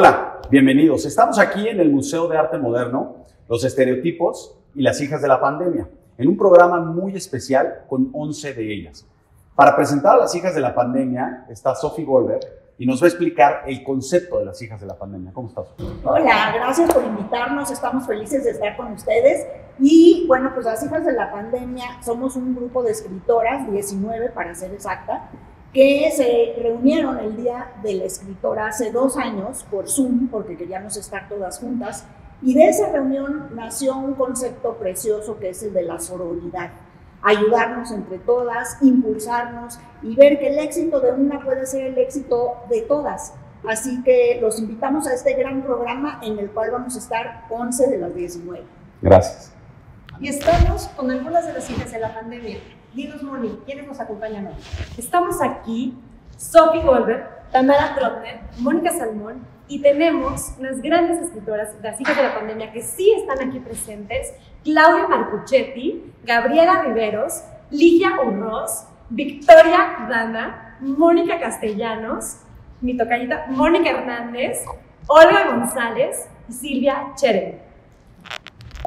Hola, bienvenidos. Estamos aquí en el Museo de Arte Moderno, los estereotipos y las hijas de la pandemia, en un programa muy especial con 11 de ellas. Para presentar a las hijas de la pandemia está Sophie Goldberg y nos va a explicar el concepto de las hijas de la pandemia. ¿Cómo estás? Hola, gracias por invitarnos. Estamos felices de estar con ustedes. Y bueno, pues las hijas de la pandemia somos un grupo de escritoras, 19 para ser exacta, que se reunieron el Día de la Escritora hace dos años por Zoom, porque queríamos estar todas juntas, y de esa reunión nació un concepto precioso que es el de la sororidad. Ayudarnos entre todas, impulsarnos y ver que el éxito de una puede ser el éxito de todas. Así que los invitamos a este gran programa en el cual vamos a estar 11 de las 19. Gracias. Y estamos con algunas de las hijas de la pandemia. Dinos Moni, ¿quiénes nos acompañan hoy? Estamos aquí, Sophie Goldberg, Tamara Trotner, Mónica Salmón, y tenemos unas grandes escritoras, las hijas de la pandemia, que sí están aquí presentes, Claudia Marcuchetti, Gabriela Riveros, Ligia Urroz, Victoria Dana, Mónica Castellanos, mi tocallita Mónica Hernández, Olga González y Silvia Cheren.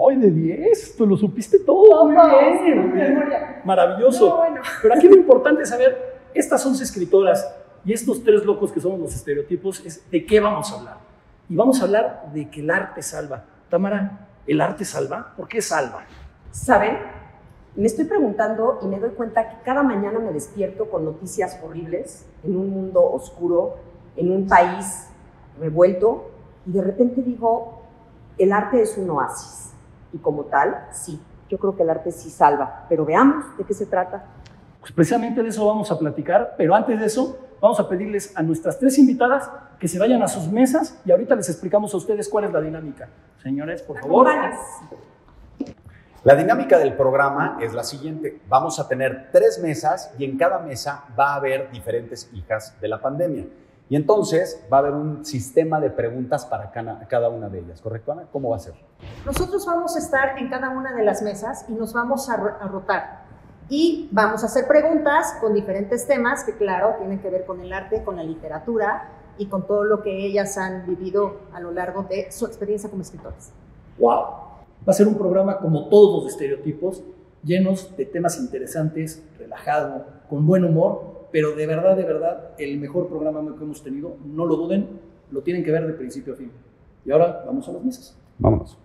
¡Ay, de 10! Tú lo supiste todo. Muy bien, Maravilloso. Pero aquí lo importante es saber, estas 11 escritoras y estos tres locos que somos los estereotipos, es de qué vamos a hablar. Y vamos a hablar de que el arte salva. Tamara, ¿el arte salva? ¿Por qué salva? ¿Saben? Me estoy preguntando y me doy cuenta que cada mañana me despierto con noticias horribles, en un mundo oscuro, en un país revuelto, y de repente digo, el arte es un oasis y como tal, sí, yo creo que el arte sí salva, pero veamos de qué se trata. Pues precisamente de eso vamos a platicar, pero antes de eso vamos a pedirles a nuestras tres invitadas que se vayan a sus mesas y ahorita les explicamos a ustedes cuál es la dinámica. Señores, por favor. La dinámica del programa es la siguiente. Vamos a tener tres mesas y en cada mesa va a haber diferentes hijas de la pandemia. Y entonces va a haber un sistema de preguntas para cada una de ellas, ¿correcto, Ana? ¿Cómo va a ser? Nosotros vamos a estar en cada una de las mesas y nos vamos a, rotar. Y vamos a hacer preguntas con diferentes temas que, claro, tienen que ver con el arte, con la literatura y con todo lo que ellas han vivido a lo largo de su experiencia como escritores. ¡Wow! Va a ser un programa como todos los estereotipos, llenos de temas interesantes, relajado, con buen humor pero de verdad, de verdad, el mejor programa que hemos tenido, no lo duden, lo tienen que ver de principio a fin. Y ahora vamos a las mesas Vámonos.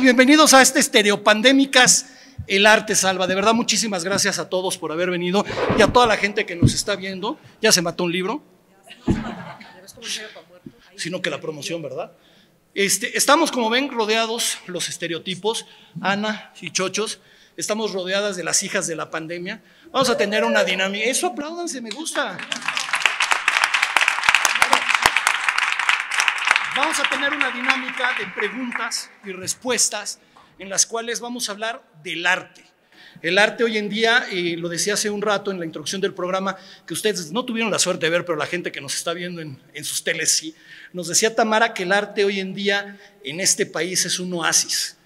Bienvenidos a este Estereopandémicas, el arte salva. De verdad, muchísimas gracias a todos por haber venido y a toda la gente que nos está viendo. Ya se mató un libro. Sino que la promoción, ¿verdad? Este, estamos, como ven, rodeados los estereotipos, Ana y Chochos. Estamos rodeadas de las hijas de la pandemia. Vamos a tener una dinámica. Eso se me gusta. Vamos a tener una dinámica de preguntas y respuestas en las cuales vamos a hablar del arte. El arte hoy en día, lo decía hace un rato en la introducción del programa, que ustedes no tuvieron la suerte de ver, pero la gente que nos está viendo en, sus teles sí, nos decía Tamara que el arte hoy en día en este país es un oasis.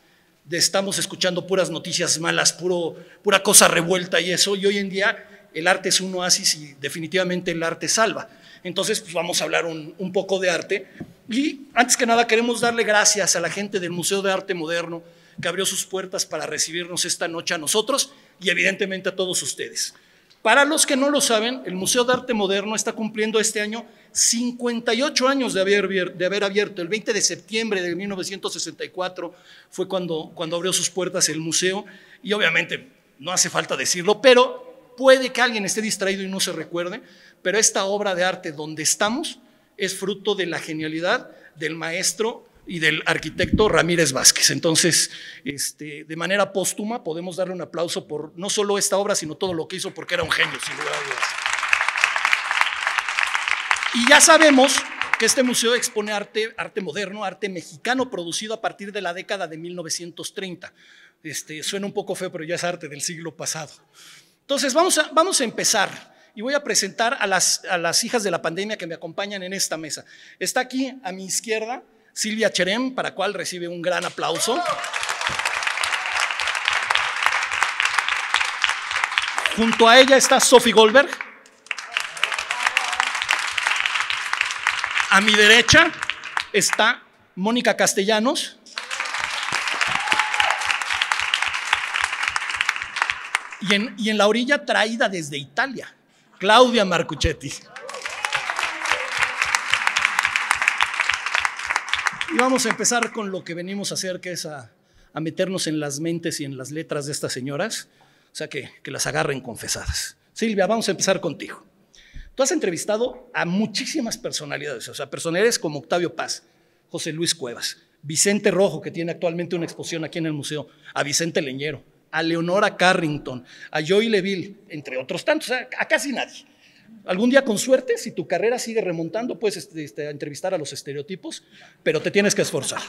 estamos escuchando puras noticias malas, pura cosa revuelta y eso, y hoy en día el arte es un oasis y definitivamente el arte salva. Entonces, pues, vamos a hablar un, poco de arte. Y antes que nada, queremos darle gracias a la gente del Museo de Arte Moderno que abrió sus puertas para recibirnos esta noche a nosotros y evidentemente a todos ustedes. Para los que no lo saben, el Museo de Arte Moderno está cumpliendo este año 58 años de haber, de haber abierto. El 20 de septiembre de 1964 fue cuando abrió sus puertas el museo y obviamente no hace falta decirlo, pero puede que alguien esté distraído y no se recuerde pero esta obra de arte donde estamos es fruto de la genialidad del maestro y del arquitecto Ramírez Vázquez. Entonces, este, de manera póstuma podemos darle un aplauso por no solo esta obra, sino todo lo que hizo, porque era un genio, sin duda. Y ya sabemos que este museo expone arte, arte moderno, arte mexicano, producido a partir de la década de 1930. Este, suena un poco feo, pero ya es arte del siglo pasado. Entonces, vamos a, vamos a empezar y voy a presentar a las, a las hijas de la pandemia que me acompañan en esta mesa. Está aquí a mi izquierda Silvia Cherem, para cual recibe un gran aplauso. Junto a ella está Sophie Goldberg. A mi derecha está Mónica Castellanos. Y y en, la orilla traída desde Italia Claudia Marcuchetti. Y vamos a empezar con lo que venimos a hacer, que es a, meternos en las mentes y en las letras de estas señoras, o sea, que, que las agarren confesadas. Silvia, vamos a empezar contigo. Tú has entrevistado a muchísimas personalidades, o sea, personalidades como Octavio Paz, José Luis Cuevas, Vicente Rojo, que tiene actualmente una exposición aquí en el museo, a Vicente Leñero, a Leonora Carrington, a Joy Leville, entre otros tantos, a, casi nadie. Algún día con suerte, si tu carrera sigue remontando, puedes este, este, entrevistar a los estereotipos, pero te tienes que esforzar.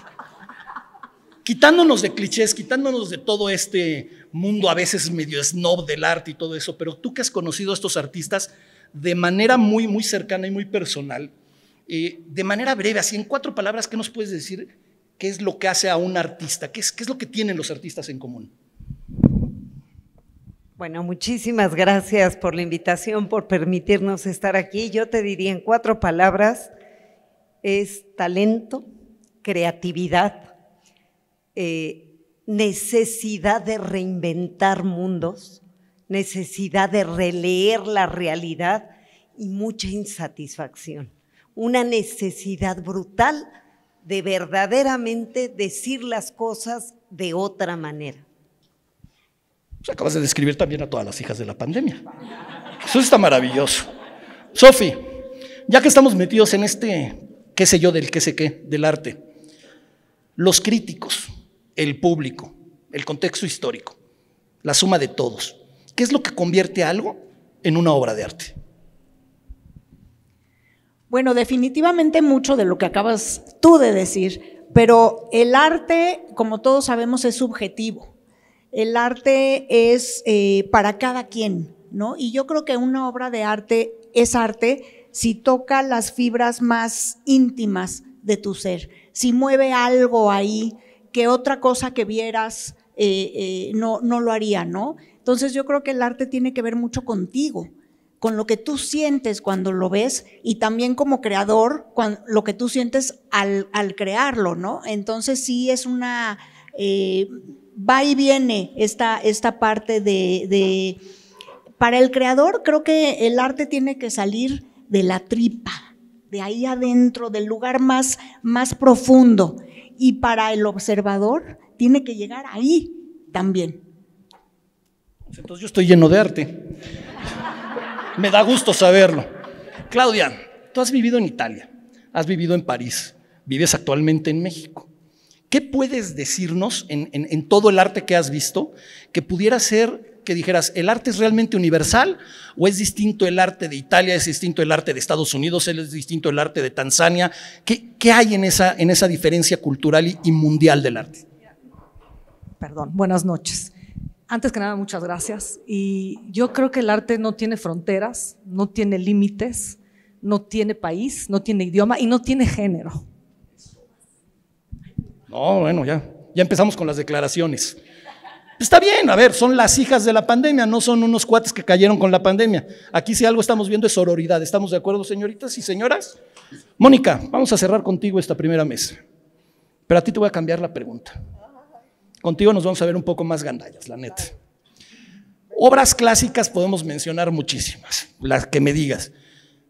Quitándonos de clichés, quitándonos de todo este mundo a veces medio snob del arte y todo eso, pero tú que has conocido a estos artistas de manera muy, muy cercana y muy personal, eh, de manera breve, así en cuatro palabras, ¿qué nos puedes decir qué es lo que hace a un artista? qué es lo que tienen los artistas en común? Bueno, muchísimas gracias por la invitación, por permitirnos estar aquí. Yo te diría en cuatro palabras, es talento, creatividad, eh, necesidad de reinventar mundos, necesidad de releer la realidad y mucha insatisfacción. Una necesidad brutal de verdaderamente decir las cosas de otra manera. Pues acabas de describir también a todas las hijas de la pandemia. Eso está maravilloso. Sofi, ya que estamos metidos en este, qué sé yo, del qué sé qué, del arte, los críticos, el público, el contexto histórico, la suma de todos, ¿qué es lo que convierte algo en una obra de arte? Bueno, definitivamente mucho de lo que acabas tú de decir, pero el arte, como todos sabemos, es subjetivo. El arte es eh, para cada quien, ¿no? Y yo creo que una obra de arte es arte si toca las fibras más íntimas de tu ser, si mueve algo ahí que otra cosa que vieras eh, eh, no, no lo haría, ¿no? Entonces yo creo que el arte tiene que ver mucho contigo, con lo que tú sientes cuando lo ves y también como creador, lo que tú sientes al, al crearlo, ¿no? Entonces sí es una va y viene esta, esta parte de, de, Para el creador creo que el arte tiene que salir de la tripa, de ahí adentro, del lugar más, más profundo. Y para el observador tiene que llegar ahí también. Pues entonces yo estoy lleno de arte. Me da gusto saberlo. Claudia, tú has vivido en Italia, has vivido en París, vives actualmente en México. ¿Qué puedes decirnos en, todo el arte que has visto que pudiera ser que dijeras, el arte es realmente universal o es distinto el arte de Italia, es distinto el arte de Estados Unidos, es distinto el arte de Tanzania? ¿Qué, qué hay en esa, en esa diferencia cultural y mundial del arte? Perdón, buenas noches. Antes que nada, muchas gracias. Y yo creo que el arte no tiene fronteras, no tiene límites, no tiene país, no tiene idioma y no tiene género. No, bueno, ya, ya empezamos con las declaraciones. Está bien, a ver, son las hijas de la pandemia, no son unos cuates que cayeron con la pandemia. Aquí si algo estamos viendo es sororidad. ¿Estamos de acuerdo, señoritas y señoras? Mónica, vamos a cerrar contigo esta primera mesa. Pero a ti te voy a cambiar la pregunta. Contigo nos vamos a ver un poco más gandallas, la neta. Obras clásicas podemos mencionar muchísimas, las que me digas.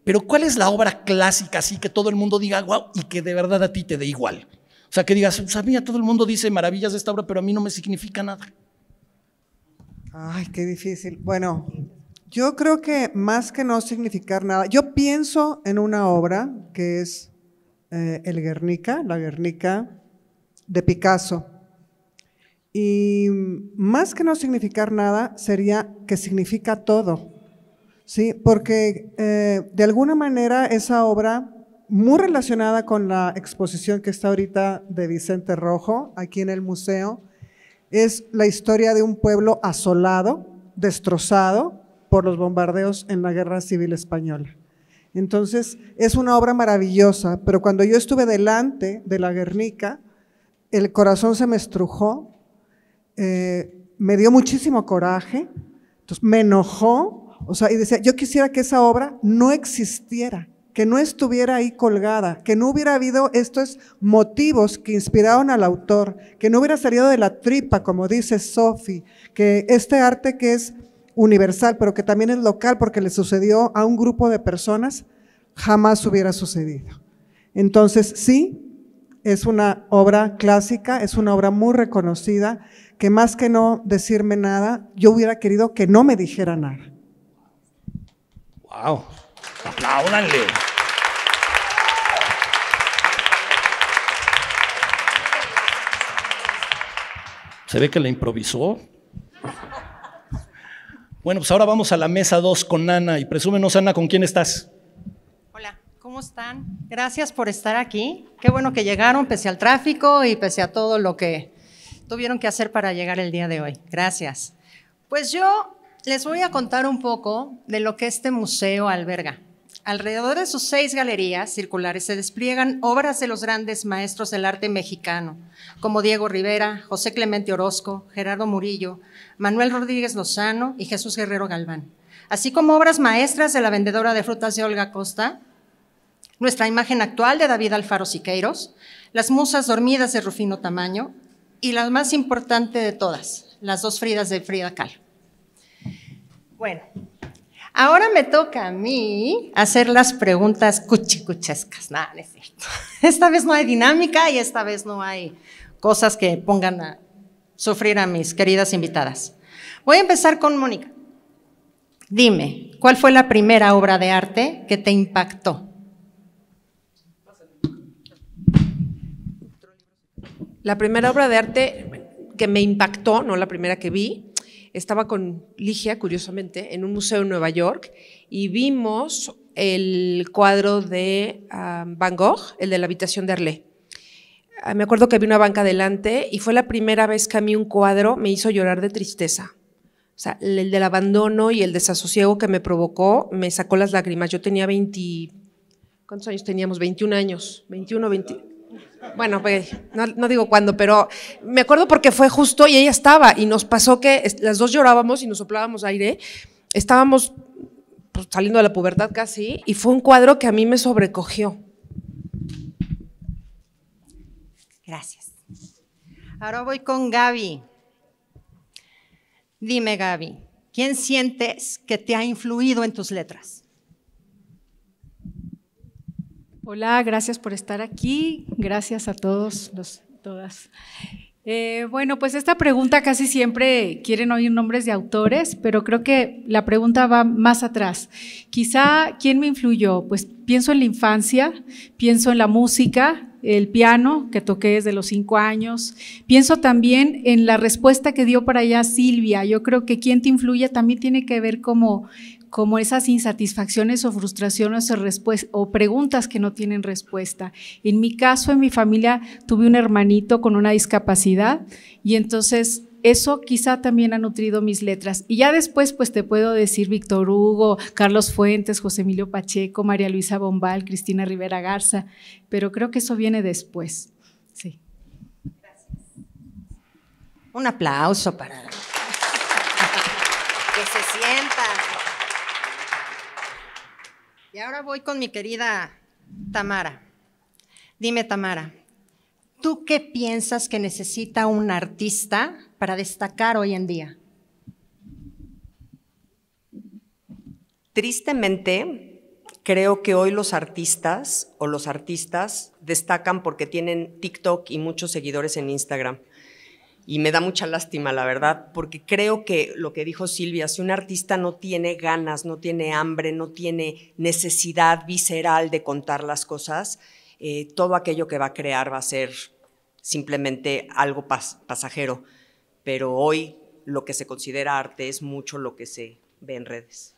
Pero ¿cuál es la obra clásica así que todo el mundo diga wow y que de verdad a ti te dé igual? O sea, que digas, sabía pues todo el mundo dice maravillas de esta obra, pero a mí no me significa nada. Ay, qué difícil. Bueno, yo creo que más que no significar nada, yo pienso en una obra que es eh, El Guernica, la Guernica de Picasso. Y más que no significar nada, sería que significa todo. ¿sí? Porque eh, de alguna manera esa obra muy relacionada con la exposición que está ahorita de Vicente Rojo aquí en el museo. Es la historia de un pueblo asolado, destrozado por los bombardeos en la Guerra Civil Española. Entonces, es una obra maravillosa, pero cuando yo estuve delante de la Guernica, el corazón se me estrujó, eh, me dio muchísimo coraje, entonces me enojó, o sea, y decía, yo quisiera que esa obra no existiera, que no estuviera ahí colgada, que no hubiera habido estos motivos que inspiraron al autor, que no hubiera salido de la tripa, como dice Sophie, que este arte que es universal, pero que también es local porque le sucedió a un grupo de personas, jamás hubiera sucedido. Entonces, sí, es una obra clásica, es una obra muy reconocida, que más que no decirme nada, yo hubiera querido que no me dijera nada. Wow. Apláudanle. Se ve que la improvisó. Bueno, pues ahora vamos a la mesa 2 con Ana y presúmenos, Ana, ¿con quién estás? Hola, ¿cómo están? Gracias por estar aquí. Qué bueno que llegaron pese al tráfico y pese a todo lo que tuvieron que hacer para llegar el día de hoy. Gracias. Pues yo les voy a contar un poco de lo que este museo alberga. Alrededor de sus seis galerías circulares se despliegan obras de los grandes maestros del arte mexicano, como Diego Rivera, José Clemente Orozco, Gerardo Murillo, Manuel Rodríguez Lozano y Jesús Guerrero Galván, así como obras maestras de la vendedora de frutas de Olga Costa, nuestra imagen actual de David Alfaro Siqueiros, las musas dormidas de Rufino Tamaño y la más importante de todas, las dos Fridas de Frida Kahlo. Bueno, Ahora me toca a mí hacer las preguntas cuchicuchescas. Esta vez no hay dinámica y esta vez no hay cosas que pongan a sufrir a mis queridas invitadas. Voy a empezar con Mónica. Dime, ¿cuál fue la primera obra de arte que te impactó? La primera obra de arte que me impactó, no la primera que vi, estaba con Ligia, curiosamente, en un museo en Nueva York y vimos el cuadro de ah, Van Gogh, el de la habitación de Arlé. Ah, me acuerdo que había una banca delante y fue la primera vez que a mí un cuadro me hizo llorar de tristeza. O sea, el del abandono y el desasosiego que me provocó me sacó las lágrimas. Yo tenía 20, ¿cuántos años teníamos? 21 años, 21, 20. Bueno, pues, no, digo cuándo, pero me acuerdo porque fue justo y ella estaba y nos pasó que las dos llorábamos y nos soplábamos aire. Estábamos pues, saliendo de la pubertad casi y fue un cuadro que a mí me sobrecogió. Gracias. Ahora voy con Gaby. Dime, Gaby, ¿quién sientes que te ha influido en tus letras? Hola, gracias por estar aquí. Gracias a todos, los, todas. Eh, bueno, pues esta pregunta casi siempre quieren oír nombres de autores, pero creo que la pregunta va más atrás. Quizá, ¿quién me influyó? Pues pienso en la infancia, pienso en la música, el piano que toqué desde los cinco años. Pienso también en la respuesta que dio para allá Silvia. Yo creo que quién te influye también tiene que ver como como esas insatisfacciones o frustraciones o, preguntas que no tienen respuesta. En mi caso, en mi familia, tuve un hermanito con una discapacidad y entonces eso quizá también ha nutrido mis letras. Y ya después, pues te puedo decir Víctor Hugo, Carlos Fuentes, José Emilio Pacheco, María Luisa Bombal, Cristina Rivera Garza, pero creo que eso viene después. Sí. Gracias. Un aplauso para... Y ahora voy con mi querida Tamara. Dime, Tamara, ¿tú qué piensas que necesita un artista para destacar hoy en día? Tristemente, creo que hoy los artistas o los artistas destacan porque tienen TikTok y muchos seguidores en Instagram y me da mucha lástima, la verdad, porque creo que lo que dijo Silvia, si un artista no tiene ganas, no tiene hambre, no tiene necesidad visceral de contar las cosas, eh, todo aquello que va a crear va a ser simplemente algo pasajero. Pero hoy lo que se considera arte es mucho lo que se ve en redes.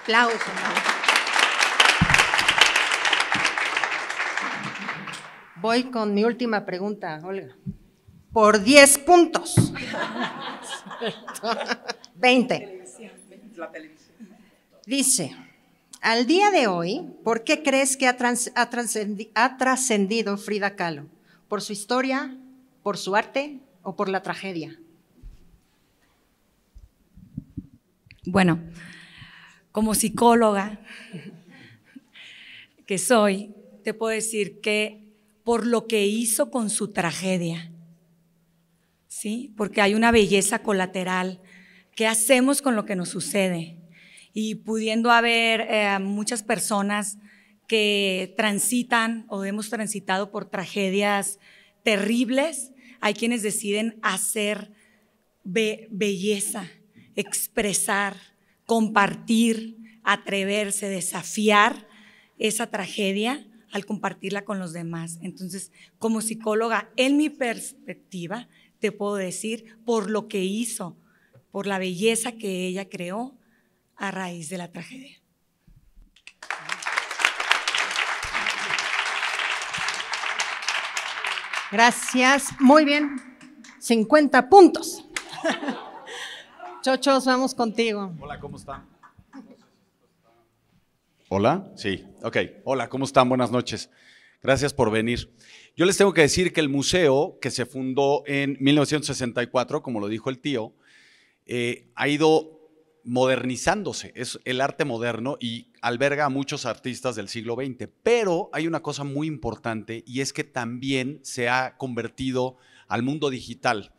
Aplausos. Voy con mi última pregunta, Olga. Por 10 puntos. 20. Dice, al día de hoy, ¿por qué crees que ha trascendido Frida Kahlo? ¿Por su historia, por su arte o por la tragedia? Bueno, como psicóloga que soy, te puedo decir que por lo que hizo con su tragedia. ¿Sí? Porque hay una belleza colateral. ¿Qué hacemos con lo que nos sucede? Y pudiendo haber eh, muchas personas que transitan o hemos transitado por tragedias terribles, hay quienes deciden hacer belleza, expresar, compartir, atreverse, desafiar esa tragedia al compartirla con los demás. Entonces, como psicóloga, en mi perspectiva, te puedo decir por lo que hizo, por la belleza que ella creó a raíz de la tragedia. Gracias. Muy bien. 50 puntos. Chochos, vamos contigo. Hola, ¿cómo están? Hola, sí, ok. Hola, ¿cómo están? Buenas noches. Gracias por venir. Yo les tengo que decir que el museo, que se fundó en 1964, como lo dijo el tío, eh, ha ido modernizándose. Es el arte moderno y alberga a muchos artistas del siglo XX. Pero hay una cosa muy importante y es que también se ha convertido al mundo digital.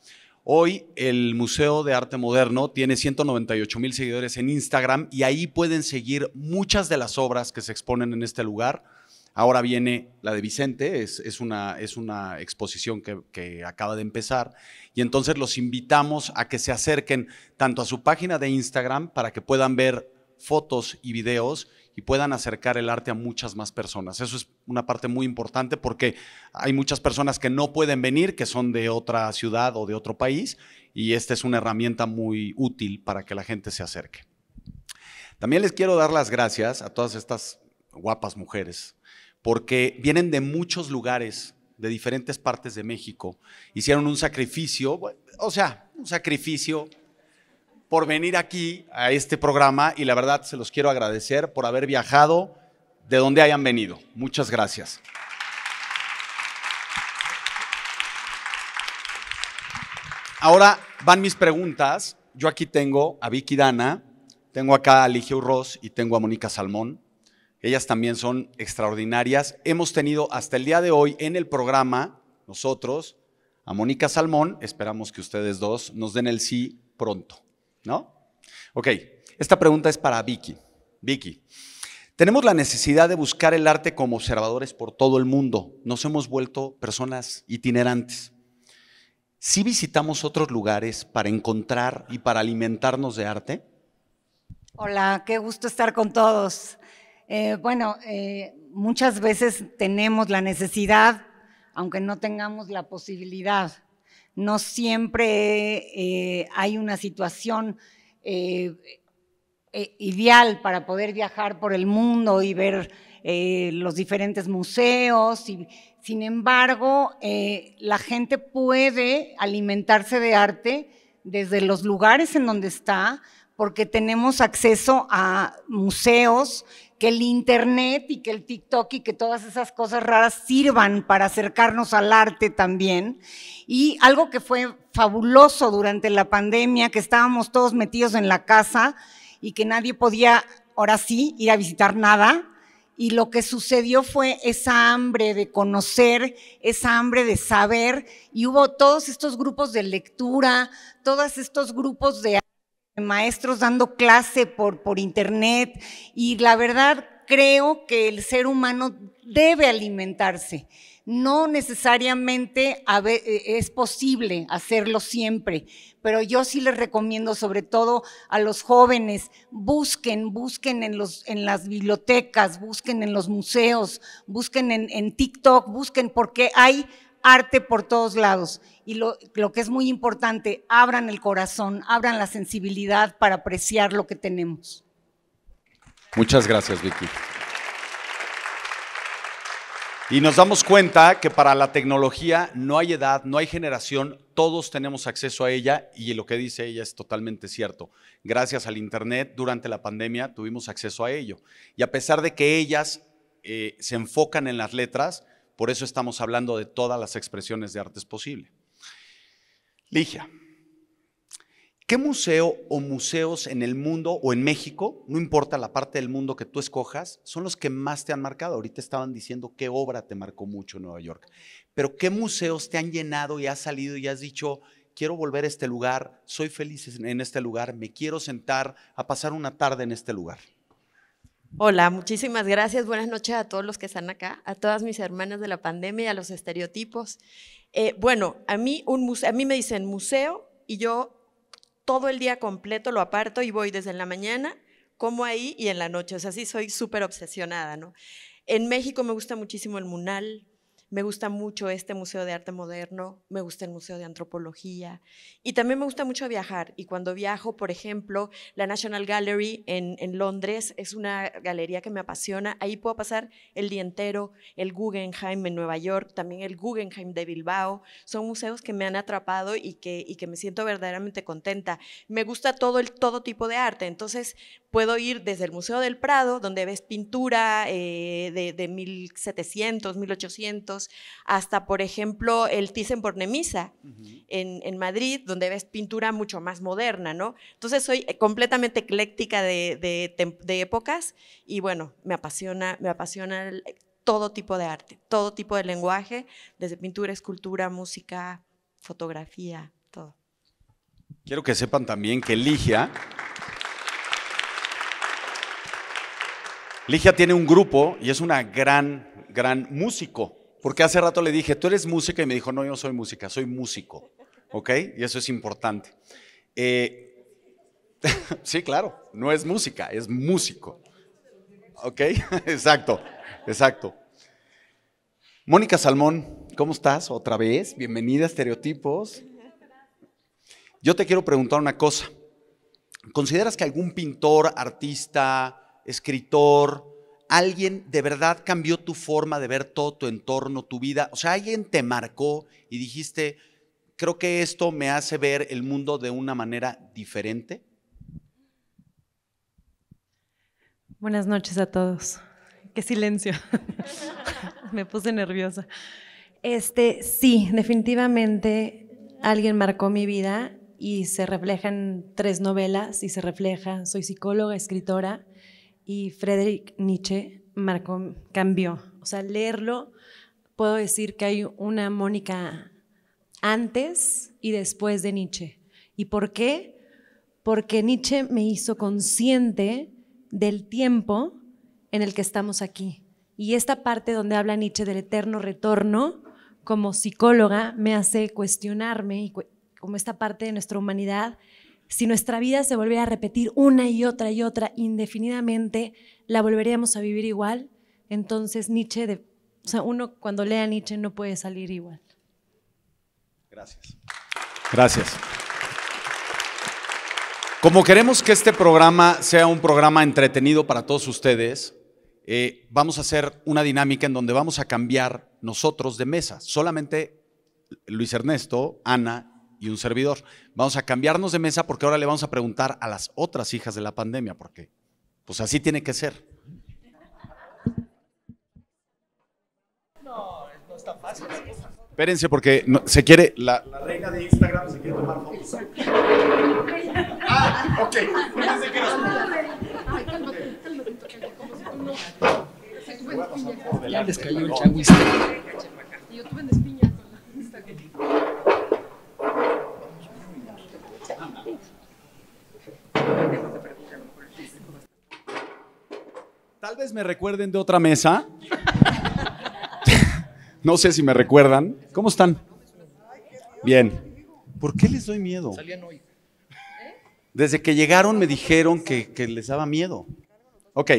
Hoy el Museo de Arte Moderno tiene 198 mil seguidores en Instagram y ahí pueden seguir muchas de las obras que se exponen en este lugar. Ahora viene la de Vicente, es, una, exposición que, acaba de empezar y entonces los invitamos a que se acerquen tanto a su página de Instagram para que puedan ver fotos y videos y puedan acercar el arte a muchas más personas. Eso es una parte muy importante porque hay muchas personas que no pueden venir, que son de otra ciudad o de otro país, y esta es una herramienta muy útil para que la gente se acerque. También les quiero dar las gracias a todas estas guapas mujeres, porque vienen de muchos lugares de diferentes partes de México, hicieron un sacrificio, o sea, un sacrificio por venir aquí a este programa y la verdad se los quiero agradecer por haber viajado de donde hayan venido. Muchas gracias. Ahora van mis preguntas. Yo aquí tengo a Vicky Dana, tengo acá a Ligio Ross y tengo a Mónica Salmón. Ellas también son extraordinarias. Hemos tenido hasta el día de hoy en el programa, nosotros, a Mónica Salmón. Esperamos que ustedes dos nos den el sí pronto. ¿no? Ok, esta pregunta es para Vicky. Vicky, tenemos la necesidad de buscar el arte como observadores por todo el mundo. Nos hemos vuelto personas itinerantes. Si ¿Sí visitamos otros lugares para encontrar y para alimentarnos de arte? Hola, qué gusto estar con todos. Eh, bueno, eh, muchas veces tenemos la necesidad, aunque no tengamos la posibilidad no siempre eh, hay una situación eh, eh, ideal para poder viajar por el mundo y ver los diferentes museos. sin embargo, la gente puede alimentarse de arte desde los lugares en donde está, porque tenemos acceso a museos que el Internet y que el TikTok y que todas esas cosas raras sirvan para acercarnos al arte también. Y algo que fue fabuloso durante la pandemia, que estábamos todos metidos en la casa y que nadie podía, ahora sí, ir a visitar nada, y lo que sucedió fue esa hambre de conocer, esa hambre de saber, y hubo todos estos grupos de lectura, todos estos grupos de maestros dando clase por, por internet y la verdad creo que el ser humano debe alimentarse. No necesariamente eh, es posible hacerlo siempre, pero yo sí les recomiendo sobre todo a los jóvenes, busquen, busquen en, los, en las bibliotecas, busquen en los museos, busquen en, en TikTok, busquen porque hay arte por todos lados. Y lo, que es muy importante, abran el corazón, abran la sensibilidad para apreciar lo que tenemos. Muchas gracias, Vicky. Y nos damos cuenta que para la tecnología no hay edad, no hay generación, todos tenemos acceso a ella y lo que dice ella es totalmente cierto. Gracias al Internet, durante la pandemia tuvimos acceso a ello. Y a pesar de que ellas eh, se enfocan en las letras, por eso estamos hablando de todas las expresiones de artes posible. Ligia, ¿qué museo o museos en el mundo o en México, no importa la parte del mundo que tú escojas, son los que más te han marcado? Ahorita estaban diciendo qué obra te marcó mucho en Nueva York, pero ¿qué museos te han llenado y has salido y has dicho, quiero volver a este lugar, soy feliz en este lugar, me quiero sentar a pasar una tarde en este lugar? Hola, muchísimas gracias. Buenas noches a todos los que están acá, a todas mis hermanas de la pandemia, a los estereotipos. Eh, bueno, a mí, un a mí me dicen museo y yo todo el día completo lo aparto y voy desde la mañana, como ahí y en la noche. O sea, sí soy súper obsesionada, ¿no? En México me gusta muchísimo el Munal, me gusta mucho este Museo de Arte Moderno, me gusta el Museo de Antropología y también me gusta mucho viajar. Y cuando viajo, por ejemplo, la National Gallery en, Londres es una galería que me apasiona. Ahí puedo pasar el día entero, el Guggenheim en Nueva York, también el Guggenheim de Bilbao. Son museos que me han atrapado y que, me siento verdaderamente contenta. Me gusta todo, tipo de arte, entonces puedo ir desde el Museo del Prado, donde ves pintura eh, de, de 1700, 1800 hasta por ejemplo el thyssen por en, Madrid, donde ves pintura mucho más moderna, ¿no? Entonces soy eh, completamente ecléctica de, épocas y bueno, me apasiona, me apasiona eh, todo tipo de arte, todo tipo de lenguaje, desde pintura, escultura, música, fotografía, todo. Quiero que sepan también que Ligia... Ligia tiene un grupo y es una gran, gran músico. Porque hace rato le dije, tú eres música y me dijo, no, yo no soy música, soy músico. ¿Ok? Y eso es importante. Eh, sí, claro, no es música, es músico. ¿Ok? exacto, exacto. Mónica Salmón, ¿cómo estás? Otra vez, bienvenida a Estereotipos. Yo te quiero preguntar una cosa. ¿Consideras que algún pintor, artista, escritor, alguien de verdad cambió tu forma de ver todo tu entorno, tu vida. O sea, alguien te marcó y dijiste, creo que esto me hace ver el mundo de una manera diferente. Buenas noches a todos. Qué silencio. me puse nerviosa. Este, sí, definitivamente alguien marcó mi vida y se refleja en tres novelas y se refleja, soy psicóloga, escritora y Friedrich Nietzsche marcó, cambió. O sea, leerlo, puedo decir que hay una Mónica antes y después de Nietzsche. ¿Y por qué? Porque Nietzsche me hizo consciente del tiempo en el que estamos aquí. Y esta parte donde habla Nietzsche del eterno retorno, como psicóloga, me hace cuestionarme como esta parte de nuestra humanidad si nuestra vida se volviera a repetir una y otra y otra indefinidamente, ¿la volveríamos a vivir igual? Entonces Nietzsche, o sea, uno cuando lea Nietzsche no puede salir igual. Gracias. Gracias. Como queremos que este programa sea un programa entretenido para todos ustedes, eh, vamos a hacer una dinámica en donde vamos a cambiar nosotros de mesa. Solamente Luis Ernesto, Ana y un servidor. Vamos a cambiarnos de mesa porque ahora le vamos a preguntar a las otras hijas de la pandemia, porque pues así tiene que ser. No, no está fácil. Espérense porque se quiere la, la, reina de Instagram se quiere tomar fotos. ah, ok. Fíjense que Ya les cayó el chagüista. Este. Yo tuve en espiña. Tal vez me recuerden de otra mesa. No sé si me recuerdan. ¿Cómo están? Bien. ¿Por qué les doy miedo? Desde que llegaron me dijeron que, les daba miedo. Ok,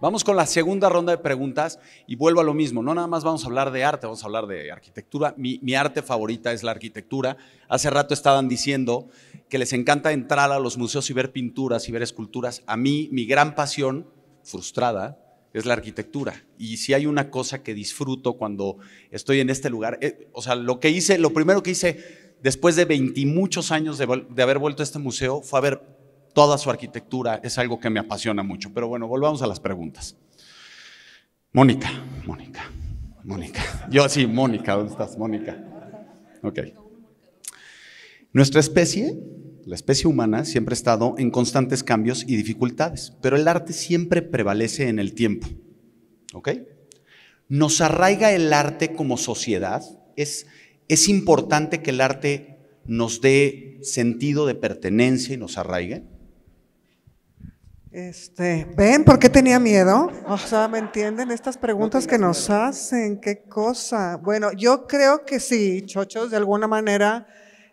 vamos con la segunda ronda de preguntas y vuelvo a lo mismo. No nada más vamos a hablar de arte, vamos a hablar de arquitectura. Mi, mi arte favorita es la arquitectura. Hace rato estaban diciendo que les encanta entrar a los museos y ver pinturas y ver esculturas. A mí, mi gran pasión frustrada es la arquitectura. Y si hay una cosa que disfruto cuando estoy en este lugar, eh, o sea, lo que hice, lo primero que hice después de veintimuchos muchos años de, de haber vuelto a este museo fue a ver toda su arquitectura. Es algo que me apasiona mucho. Pero bueno, volvamos a las preguntas. Mónica, Mónica, Mónica. Yo sí, Mónica, ¿dónde estás, Mónica? Ok. Nuestra especie la especie humana siempre ha estado en constantes cambios y dificultades, pero el arte siempre prevalece en el tiempo. ¿Ok? Nos arraiga el arte como sociedad. Es, importante que el arte nos dé sentido de pertenencia y nos arraigue. Este, ¿Ven por qué tenía miedo? O sea, ¿me entienden estas preguntas que nos hacen? ¿Qué cosa? Bueno, yo creo que sí, chochos, de alguna manera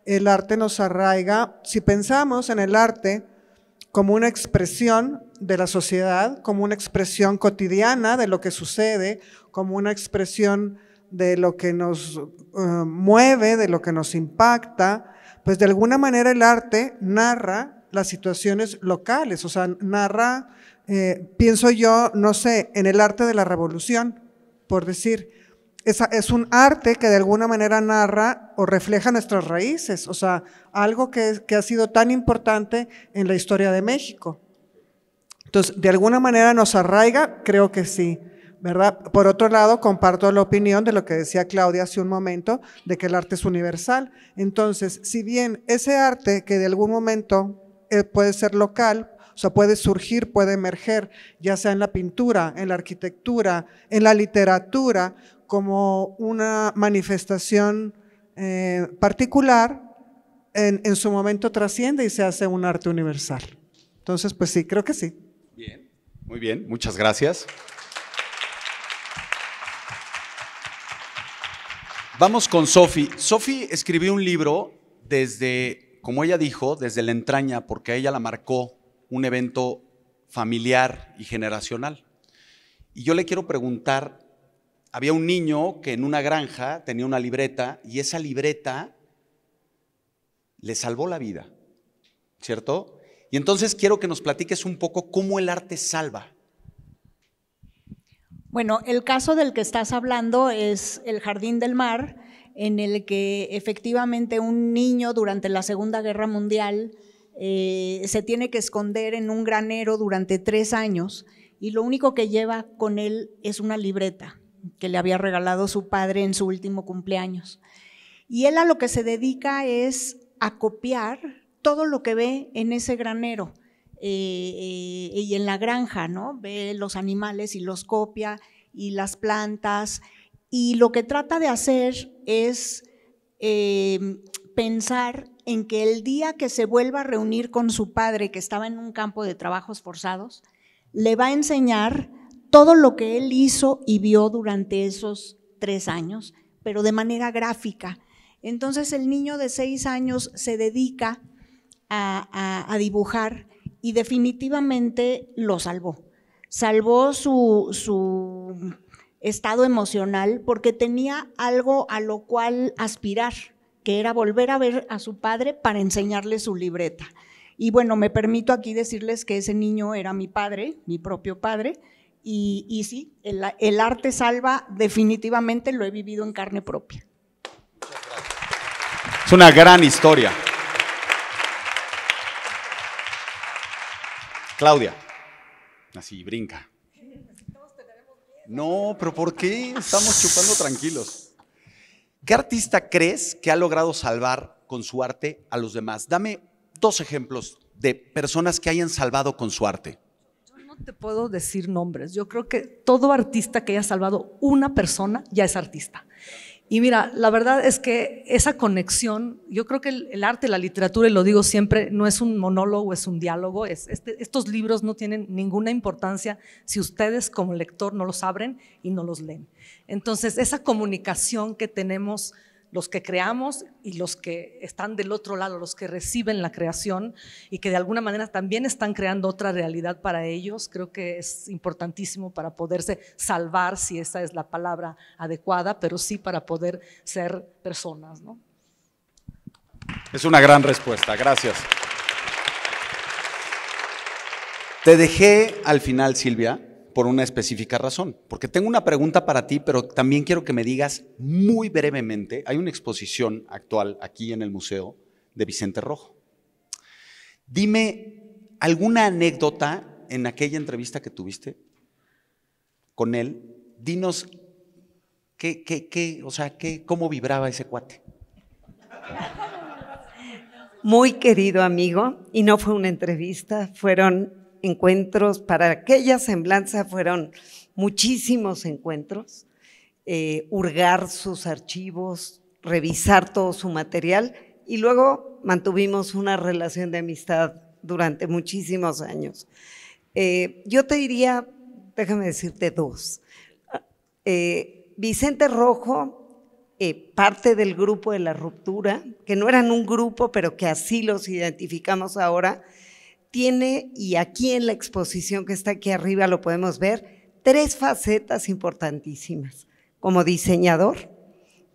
el arte nos arraiga, si pensamos en el arte como una expresión de la sociedad, como una expresión cotidiana de lo que sucede, como una expresión de lo que nos eh, mueve, de lo que nos impacta, pues de alguna manera el arte narra las situaciones locales, o sea, narra, eh, pienso yo, no sé, en el arte de la revolución, por decir, es, un arte que de alguna manera narra o refleja nuestras raíces, o sea, algo que, que ha sido tan importante en la historia de México. Entonces, de alguna manera nos arraiga, creo que sí. ¿verdad? Por otro lado, comparto la opinión de lo que decía Claudia hace un momento, de que el arte es universal. Entonces, si bien ese arte que de algún momento eh, puede ser local, o sea, puede surgir, puede emerger, ya sea en la pintura, en la arquitectura, en la literatura, como una manifestación eh, particular, en, su momento trasciende y se hace un arte universal. Entonces, pues sí, creo que sí. Bien, muy bien, muchas gracias. Vamos con Sofi. Sofi escribió un libro desde, como ella dijo, desde la entraña, porque a ella la marcó un evento familiar y generacional. Y yo le quiero preguntar había un niño que en una granja tenía una libreta y esa libreta le salvó la vida, ¿cierto? Y entonces quiero que nos platiques un poco cómo el arte salva. Bueno, el caso del que estás hablando es el Jardín del Mar, en el que efectivamente un niño durante la Segunda Guerra Mundial eh, se tiene que esconder en un granero durante tres años y lo único que lleva con él es una libreta que le había regalado su padre en su último cumpleaños. Y él a lo que se dedica es a copiar todo lo que ve en ese granero eh, eh, y en la granja, ¿no? Ve los animales y los copia y las plantas. Y lo que trata de hacer es eh, pensar en que el día que se vuelva a reunir con su padre, que estaba en un campo de trabajos forzados, le va a enseñar todo lo que él hizo y vio durante esos tres años, pero de manera gráfica. Entonces el niño de seis años se dedica a, dibujar y definitivamente lo salvó. Salvó su estado emocional porque tenía algo a lo cual aspirar, que era volver a ver a su padre para enseñarle su libreta. Y bueno, me permito aquí decirles que ese niño era mi padre, mi propio padre, y, sí, el, el arte salva definitivamente lo he vivido en carne propia. Es una gran historia. Claudia, así brinca. No, pero ¿por qué estamos chupando tranquilos? ¿Qué artista crees que ha logrado salvar con su arte a los demás? Dame dos ejemplos de personas que hayan salvado con su arte te puedo decir nombres. Yo creo que todo artista que haya salvado una persona ya es artista. Y mira, la verdad es que esa conexión, yo creo que el, arte, la literatura, y lo digo siempre, no es un monólogo, es un diálogo. Es, este, estos libros no tienen ninguna importancia si ustedes como lector no los abren y no los leen. Entonces, esa comunicación que tenemos los que creamos y los que están del otro lado, los que reciben la creación y que de alguna manera también están creando otra realidad para ellos. Creo que es importantísimo para poderse salvar, si esa es la palabra adecuada, pero sí para poder ser personas. ¿no? Es una gran respuesta, gracias. Te dejé al final, Silvia, por una específica razón, porque tengo una pregunta para ti, pero también quiero que me digas muy brevemente, hay una exposición actual aquí en el museo de Vicente Rojo. Dime alguna anécdota en aquella entrevista que tuviste con él, dinos qué, qué, qué o sea, qué, cómo vibraba ese cuate. Muy querido amigo, y no fue una entrevista, fueron encuentros, para aquella semblanza fueron muchísimos encuentros, eh, hurgar sus archivos, revisar todo su material y luego mantuvimos una relación de amistad durante muchísimos años. Eh, yo te diría, déjame decirte dos. Eh, Vicente Rojo, parte del grupo de la ruptura, que no eran un grupo, pero que así los identificamos ahora, tiene, y aquí en la exposición que está aquí arriba lo podemos ver, tres facetas importantísimas. Como diseñador,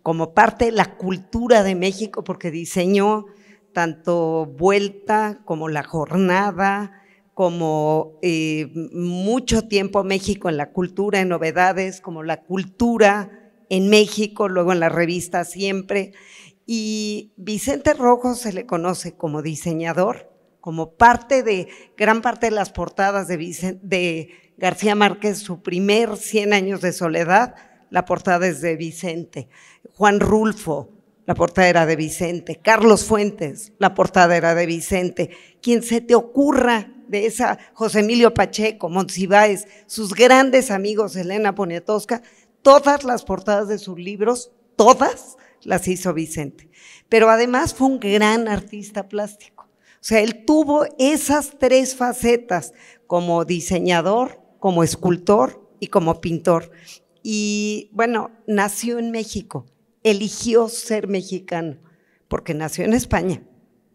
como parte de la cultura de México, porque diseñó tanto Vuelta como La Jornada, como eh, mucho tiempo México en la cultura, en novedades, como la cultura en México, luego en la revista siempre. Y Vicente Rojo se le conoce como diseñador, como parte de gran parte de las portadas de, García Márquez, su primer 100 años de soledad, la portada es de Vicente. Juan Rulfo, la portada era de Vicente. Carlos Fuentes, la portada era de Vicente. Quien se te ocurra de esa, José Emilio Pacheco, Monsiváis, sus grandes amigos, Elena Poniatowska, todas las portadas de sus libros, todas las hizo Vicente. Pero además fue un gran artista plástico. O sea, él tuvo esas tres facetas como diseñador, como escultor y como pintor. Y bueno, nació en México, eligió ser mexicano, porque nació en España,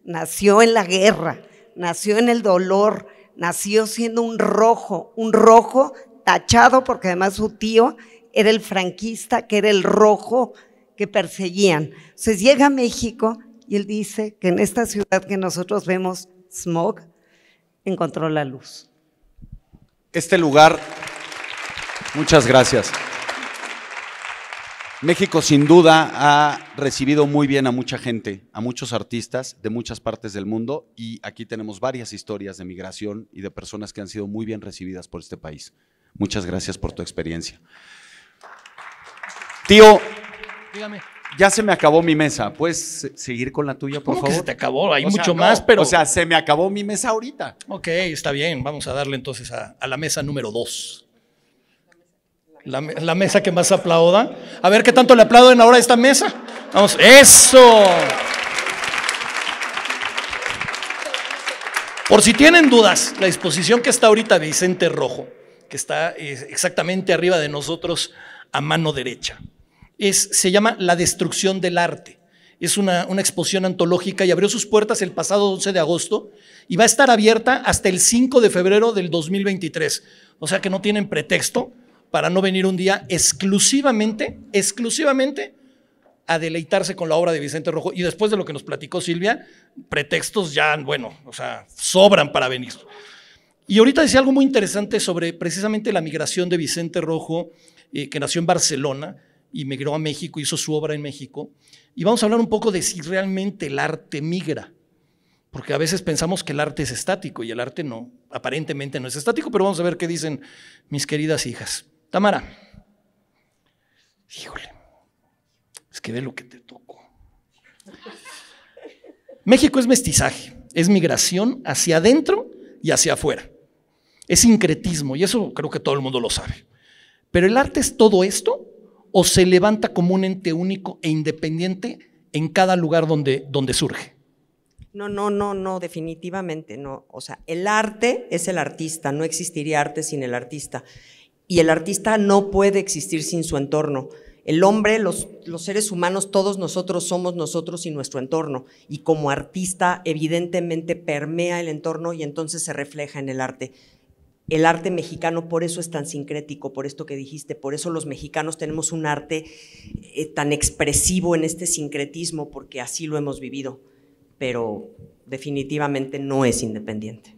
nació en la guerra, nació en el dolor, nació siendo un rojo, un rojo tachado, porque además su tío era el franquista, que era el rojo que perseguían. Entonces llega a México y él dice que en esta ciudad que nosotros vemos smog, encontró la luz. Este lugar, muchas gracias. México sin duda ha recibido muy bien a mucha gente, a muchos artistas de muchas partes del mundo y aquí tenemos varias historias de migración y de personas que han sido muy bien recibidas por este país. Muchas gracias por tu experiencia. Tío, dígame ya se me acabó mi mesa. ¿Puedes seguir con la tuya, por favor? se te acabó, hay mucho más, pero. O sea, se me acabó mi mesa ahorita. Ok, está bien. Vamos a darle entonces a, la mesa número dos. La, mesa que más aplauda. A ver qué tanto le aplauden ahora a esta mesa. Vamos, eso. Por si tienen dudas, la disposición que está ahorita Vicente Rojo, que está eh, exactamente arriba de nosotros a mano derecha se llama La Destrucción del Arte. Es una, exposición antológica y abrió sus puertas el pasado 11 de agosto y va a estar abierta hasta el 5 de febrero del 2023. O sea que no tienen pretexto para no venir un día exclusivamente, exclusivamente a deleitarse con la obra de Vicente Rojo. Y después de lo que nos platicó Silvia, pretextos ya, bueno, o sea, sobran para venir. Y ahorita decía algo muy interesante sobre precisamente la migración de Vicente Rojo, eh, que nació en Barcelona y migró a México, hizo su obra en México. Y vamos a hablar un poco de si realmente el arte migra, porque a veces pensamos que el arte es estático y el arte no, aparentemente no es estático, pero vamos a ver qué dicen mis queridas hijas. Tamara, híjole, es que ve lo que te tocó. México es mestizaje, es migración hacia adentro y hacia afuera. Es sincretismo y eso creo que todo el mundo lo sabe. Pero el arte es todo esto o se levanta como un ente único e independiente en cada lugar donde, donde surge? No, no, no, no, definitivamente no. O sea, el arte es el artista, no existiría arte sin el artista. Y el artista no puede existir sin su entorno. El hombre, los, los seres humanos, todos nosotros somos nosotros y nuestro entorno. Y como artista, evidentemente permea el entorno y entonces se refleja en el arte el arte mexicano por eso es tan sincrético, por esto que dijiste, por eso los mexicanos tenemos un arte eh, tan expresivo en este sincretismo, porque así lo hemos vivido, pero definitivamente no es independiente.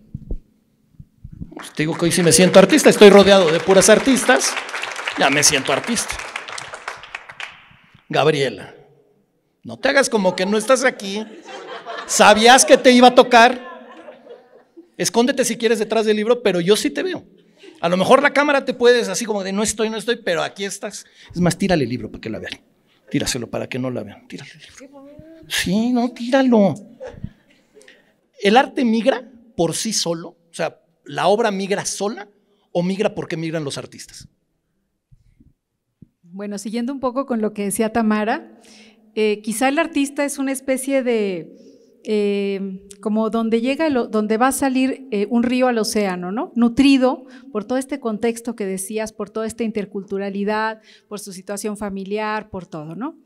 Pues te digo que hoy sí me siento artista, estoy rodeado de puras artistas, ya me siento artista. Gabriela, no te hagas como que no estás aquí. ¿Sabías que te iba a tocar? Escóndete si quieres detrás del libro, pero yo sí te veo. A lo mejor la cámara te puedes así como de no estoy, no estoy, pero aquí estás. Es más, tírale el libro para que la vean. Tíraselo para que no la vean. Tírale el libro. Sí, no, tíralo. ¿El arte migra por sí solo? O sea, ¿la obra migra sola o migra porque migran los artistas? Bueno, siguiendo un poco con lo que decía Tamara, eh, quizá el artista es una especie de eh, como donde llega, donde va a salir eh, un río al océano, ¿no? Nutrido por todo este contexto que decías, por toda esta interculturalidad, por su situación familiar, por todo, ¿no?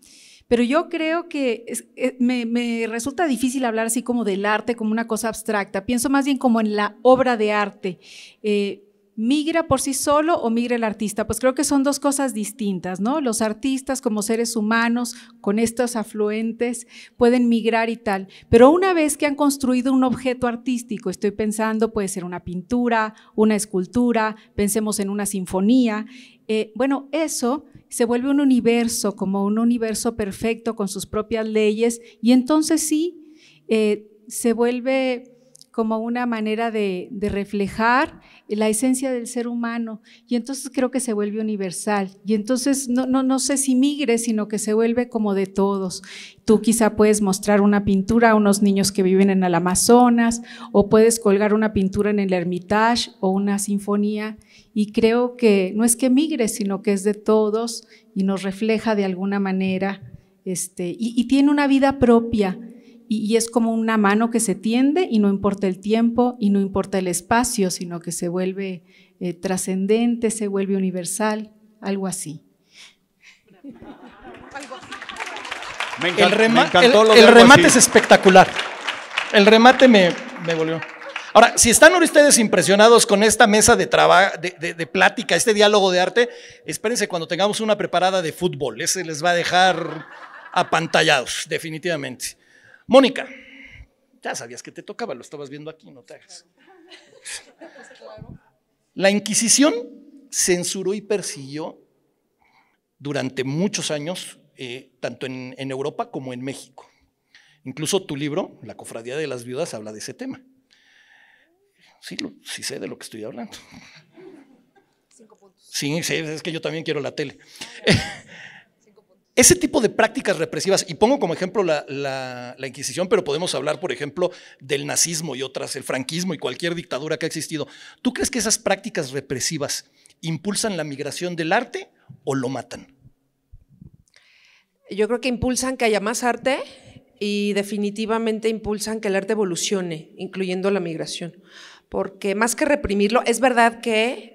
Pero yo creo que eh, me, me, resulta difícil hablar así como del arte, como una cosa abstracta. Pienso más bien como en la obra de arte migra por sí solo o migra el artista? Pues creo que son dos cosas distintas, ¿no? Los artistas como seres humanos con estos afluentes pueden migrar y tal, pero una vez que han construido un objeto artístico, estoy pensando, puede ser una pintura, una escultura, pensemos en una sinfonía, eh, bueno, eso se vuelve un universo, como un universo perfecto con sus propias leyes y entonces sí, eh, se vuelve como una manera de reflejar la esencia del ser humano y entonces creo que se vuelve universal y entonces no, no, sé si migre, sino que se vuelve como de todos. Tú quizá puedes mostrar una pintura a unos niños que viven en el Amazonas o puedes colgar una pintura en el Hermitage o una sinfonía y creo que no es que migre, sino que es de todos y nos refleja de alguna manera este, y tiene una vida propia y, es como una mano que se tiende y no importa el tiempo y no importa el espacio, sino que se vuelve eh, trascendente, se vuelve universal, algo así. Me el, remate es espectacular. El remate me, volvió. Ahora, si están ustedes impresionados con esta mesa de, de, de, plática, este diálogo de arte, espérense cuando tengamos una preparada de fútbol. Ese les va a dejar apantallados, definitivamente. Mónica, ya sabías que te tocaba, lo estabas viendo aquí, no te hagas. La Inquisición censuró y persiguió durante muchos años, eh, tanto en, Europa como en México. Incluso tu libro, La Cofradía de las Viudas, habla de ese tema. Sí, sí sé de lo que estoy hablando. Cinco puntos. Sí, sí, es que yo también quiero la tele. Ah, Ese tipo de prácticas represivas, y pongo como ejemplo la, Inquisición, pero podemos hablar, por ejemplo, del nazismo y otras, el franquismo y cualquier dictadura que ha existido. ¿Tú crees que esas prácticas represivas impulsan la migración del arte o lo matan? Yo creo que impulsan que haya más arte y definitivamente impulsan que el arte evolucione, incluyendo la migración. Porque más que reprimirlo, es verdad que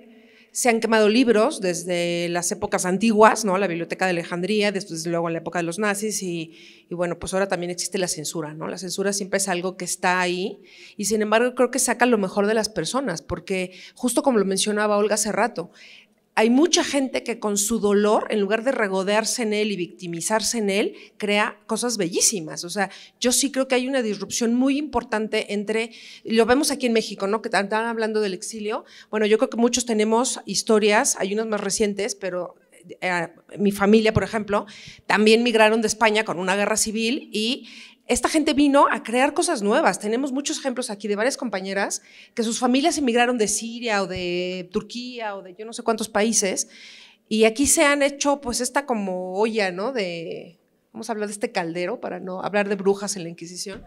se han quemado libros desde las épocas antiguas, ¿no? La Biblioteca de Alejandría, desde luego en la época de los nazis y, y, bueno, pues ahora también existe la censura, ¿no? La censura siempre es algo que está ahí y sin embargo creo que saca lo mejor de las personas porque justo como lo mencionaba Olga hace rato, hay mucha gente que con su dolor, en lugar de regodearse en él y victimizarse en él, crea cosas bellísimas. O sea, yo sí creo que hay una disrupción muy importante entre, lo vemos aquí en México, ¿no? Que están hablando del exilio. Bueno, yo creo que muchos tenemos historias, hay unas más recientes, pero eh, mi familia, por ejemplo, también migraron de España con una guerra civil y esta gente vino a crear cosas nuevas. Tenemos muchos ejemplos aquí de varias compañeras que sus familias emigraron de Siria o de Turquía o de yo no sé cuántos países y aquí se han hecho pues esta como olla, ¿no? De vamos a hablar de este caldero para no hablar de brujas en la Inquisición.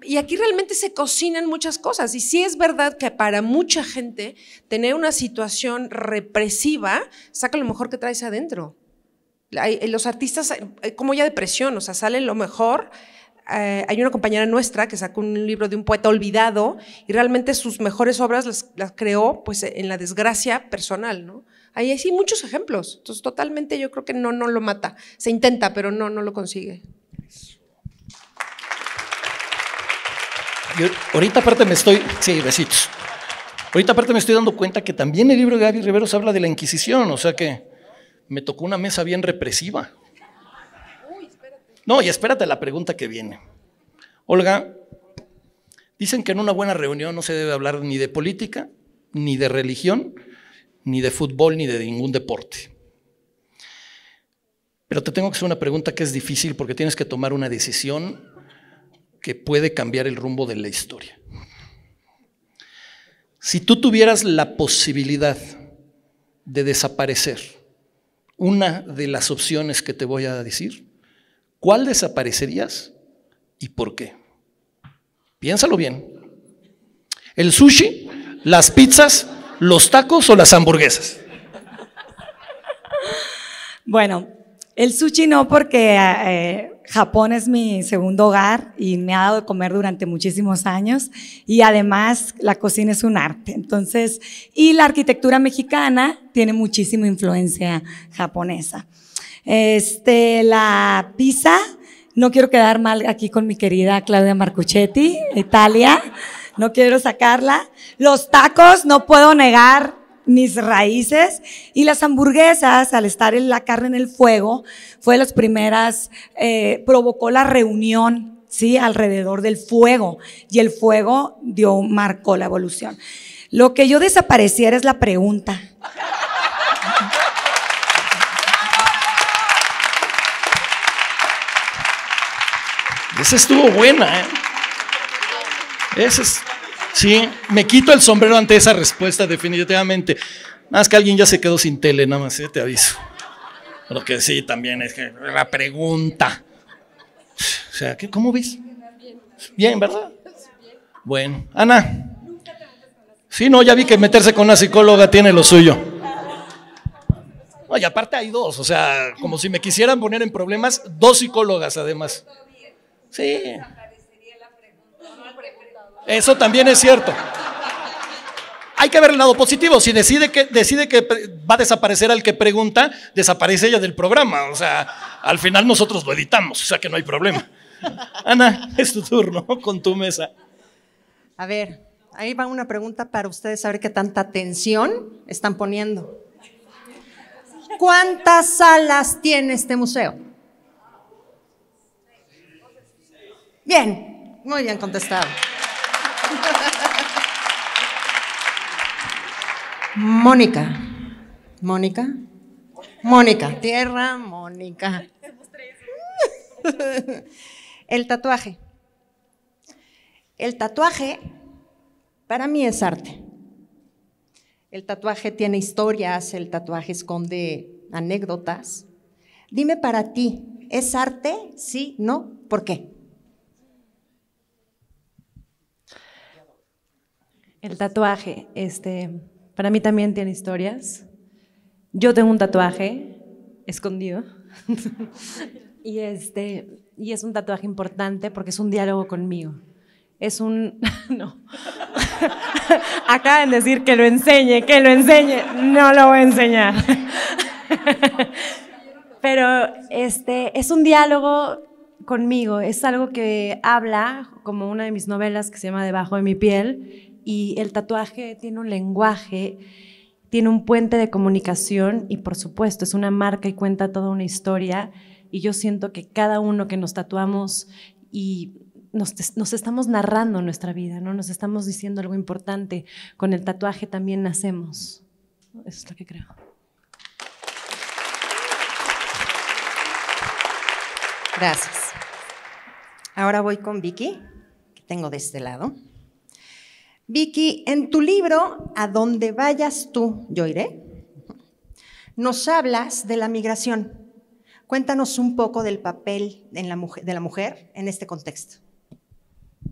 Y aquí realmente se cocinan muchas cosas. Y sí es verdad que para mucha gente tener una situación represiva saca lo mejor que traes adentro. Los artistas, eh, como ya depresión, o sea, salen lo mejor eh, hay una compañera nuestra que sacó un libro de un poeta olvidado y realmente sus mejores obras las, creó pues en la desgracia personal, ¿no? hay así muchos ejemplos. Entonces, totalmente yo creo que no, no lo mata. Se intenta, pero no, no lo consigue. ahorita aparte me estoy... Sí, besitos. Ahorita aparte me estoy dando cuenta que también el libro de Gaby Riveros habla de la Inquisición, o sea que me tocó una mesa bien represiva. No, y espérate la pregunta que viene. Olga, dicen que en una buena reunión no se debe hablar ni de política, ni de religión, ni de fútbol, ni de ningún deporte. Pero te tengo que hacer una pregunta que es difícil porque tienes que tomar una decisión que puede cambiar el rumbo de la historia. Si tú tuvieras la posibilidad de desaparecer, una de las opciones que te voy a decir, ¿Cuál desaparecerías y por qué? Piénsalo bien. ¿El sushi, las pizzas, los tacos o las hamburguesas? Bueno, el sushi no porque eh, eh, Japón es mi segundo hogar y me ha dado de comer durante muchísimos años y además la cocina es un arte. Entonces, y la arquitectura mexicana tiene muchísima influencia japonesa. Este, la pizza, no quiero quedar mal aquí con mi querida Claudia Marcuchetti, Italia, no quiero sacarla. Los tacos, no puedo negar mis raíces y las hamburguesas, al estar la carne en el fuego, fue de las primeras, eh, provocó la reunión, sí, alrededor del fuego y el fuego dio, marcó la evolución. Lo que yo desapareciera es la pregunta. Esa estuvo buena, ¿eh? Esa es, sí, me quito el sombrero ante esa respuesta, definitivamente. Nada más que alguien ya se quedó sin tele, nada más, ¿eh? te aviso. Lo que sí también es que la pregunta. O sea, ¿qué, ¿cómo ves? Bien, ¿verdad? Bueno, Ana. Sí, no, ya vi que meterse con una psicóloga tiene lo suyo. No, y aparte hay dos, o sea, como si me quisieran poner en problemas, dos psicólogas además. Sí. Eso también es cierto. Hay que ver el lado positivo. Si decide que, decide que va a desaparecer al que pregunta, desaparece ella del programa. O sea, al final nosotros lo editamos, o sea que no hay problema. Ana, es tu turno con tu mesa. A ver, ahí va una pregunta para ustedes, saber qué tanta tensión están poniendo. ¿Cuántas salas tiene este museo? Bien, muy bien contestado. Mónica. Mónica. Mónica. Tierra, Mónica. El tatuaje. El tatuaje para mí es arte. El tatuaje tiene historias, el tatuaje esconde anécdotas. Dime para ti, ¿es arte? Sí, no, ¿por qué? El tatuaje, este, para mí también tiene historias. Yo tengo un tatuaje escondido y, este, y es un tatuaje importante porque es un diálogo conmigo. Es un... no. Acaban de decir que lo enseñe, que lo enseñe. No lo voy a enseñar. Pero este, es un diálogo conmigo, es algo que habla, como una de mis novelas que se llama Debajo de mi piel, y el tatuaje tiene un lenguaje, tiene un puente de comunicación y por supuesto es una marca y cuenta toda una historia y yo siento que cada uno que nos tatuamos y nos, estamos narrando nuestra vida, ¿no? Nos estamos diciendo algo importante. Con el tatuaje también nacemos. Eso es lo que creo. Gracias. Ahora voy con Vicky, que tengo de este lado. Vicky, en tu libro, A donde vayas tú, yo iré, nos hablas de la migración. Cuéntanos un poco del papel de la mujer en este contexto.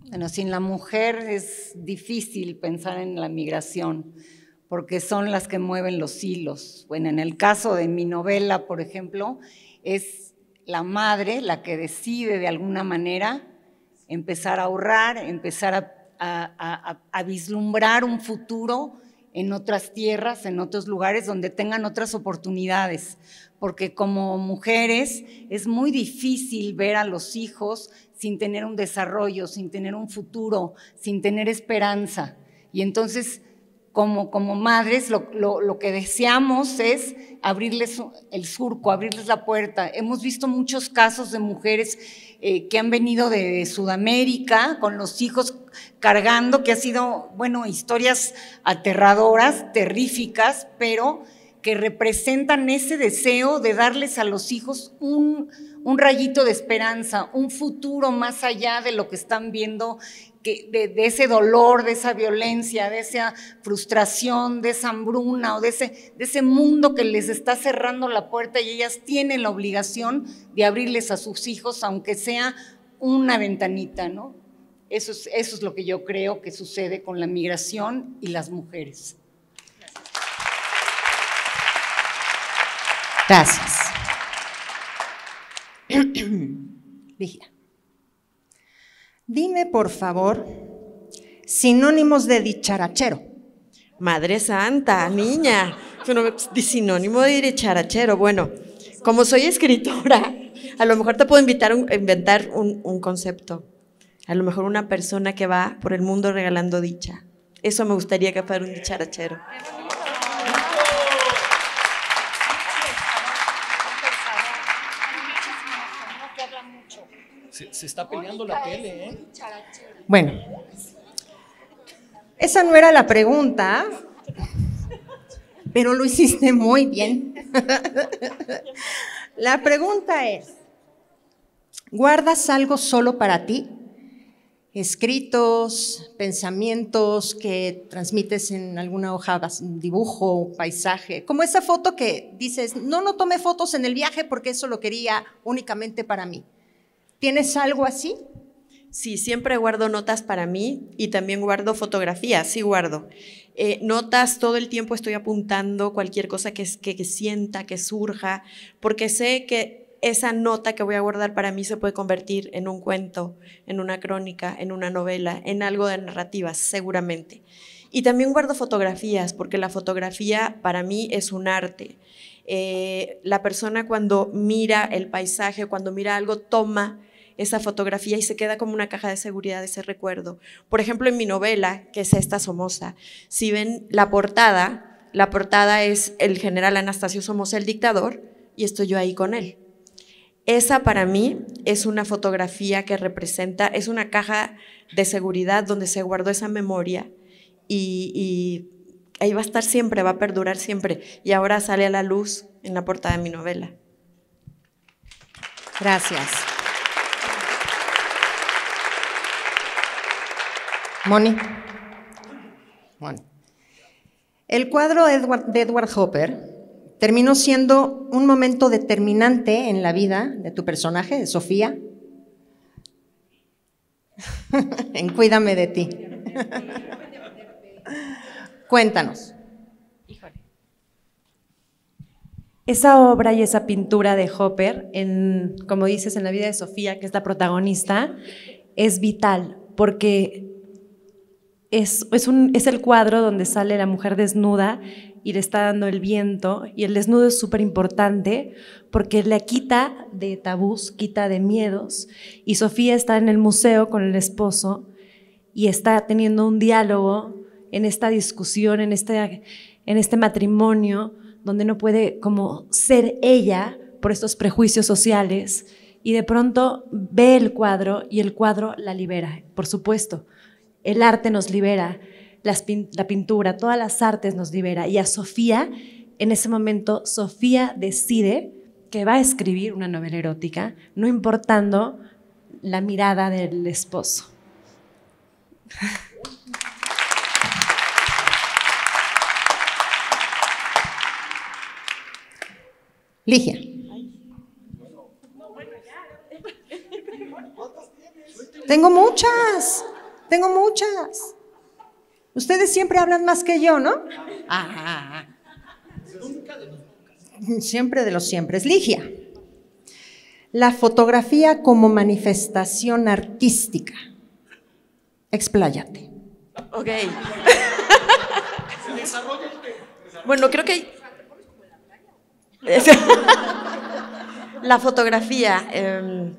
Bueno, sin la mujer es difícil pensar en la migración, porque son las que mueven los hilos. Bueno, en el caso de mi novela, por ejemplo, es la madre la que decide de alguna manera empezar a ahorrar, empezar a a, vislumbrar un futuro en otras tierras, en otros lugares donde tengan otras oportunidades, porque como mujeres es muy difícil ver a los hijos sin tener un desarrollo, sin tener un futuro, sin tener esperanza. Y entonces, como, como madres, lo, lo que deseamos es abrirles el surco, abrirles la puerta. Hemos visto muchos casos de mujeres eh, que han venido de Sudamérica con los hijos cargando, que ha sido, bueno, historias aterradoras, terríficas, pero que representan ese deseo de darles a los hijos un, un rayito de esperanza, un futuro más allá de lo que están viendo de, ese dolor, de esa violencia, de esa frustración, de esa hambruna o de ese, de ese mundo que les está cerrando la puerta y ellas tienen la obligación de abrirles a sus hijos, aunque sea una ventanita, ¿no? Eso es, eso es lo que yo creo que sucede con la migración y las mujeres. Gracias. Gracias. Dime, por favor, sinónimos de dicharachero. Madre Santa, niña, sinónimo de dicharachero. Bueno, como soy escritora, a lo mejor te puedo invitar a inventar un, un concepto. A lo mejor una persona que va por el mundo regalando dicha. Eso me gustaría que fuera un dicharachero. Se, está peleando la tele, ¿eh? Bueno, esa no era la pregunta, pero lo hiciste muy bien. la pregunta es, ¿guardas algo solo para ti? Escritos, pensamientos que transmites en alguna hoja, dibujo, paisaje, como esa foto que dices, no, no tomé fotos en el viaje porque eso lo quería únicamente para mí. ¿Tienes algo así? Sí, siempre guardo notas para mí y también guardo fotografías, sí guardo. Eh, notas, todo el tiempo estoy apuntando cualquier cosa que, sienta, que surja, porque sé que esa nota que voy a guardar para mí se puede convertir en un cuento, en una crónica, en una novela, en algo de narrativa, seguramente. Y también guardo fotografías, porque la fotografía para mí es un arte. Eh, la persona cuando mira el paisaje, cuando mira algo, toma esa fotografía y se queda como una caja de seguridad de ese recuerdo. Por ejemplo, en mi novela, que es esta Somoza, si ven la portada, la portada es el general Anastasio Somoza, el dictador, y estoy yo ahí con él. Esa para mí es una fotografía que representa, es una caja de seguridad donde se guardó esa memoria y ahí va a estar siempre, va a perdurar siempre. Y ahora sale a la luz en la portada de mi novela. Gracias. Moni. El cuadro de Edward, Hopper terminó siendo un momento determinante en la vida de tu personaje, de Sofía. en Cuídame de ti. Cuéntanos. Híjole. Esa obra y esa pintura de Hopper, como dices, en la vida de Sofía, que es la protagonista, es vital porque es, el cuadro donde sale la mujer desnuda y le está dando el viento. Y el desnudo es súper importante porque le quita de tabús, quita de miedos. Y Sofía está en el museo con el esposo y está teniendo un diálogo en esta discusión, en este, en este matrimonio, donde no puede como ser ella por estos prejuicios sociales. Y de pronto ve el cuadro y el cuadro la libera, por supuesto. El arte nos libera, la pintura, todas las artes nos libera. Y a Sofía, en ese momento, Sofía decide que va a escribir una novela erótica, no importando la mirada del esposo. Ligia. Tengo muchas. Tengo muchas. Ustedes siempre hablan más que yo, ¿no? Ah. Siempre de los siempre. Es Ligia. La fotografía como manifestación artística. Expláyate. Ok. bueno, creo que... la fotografía... Em,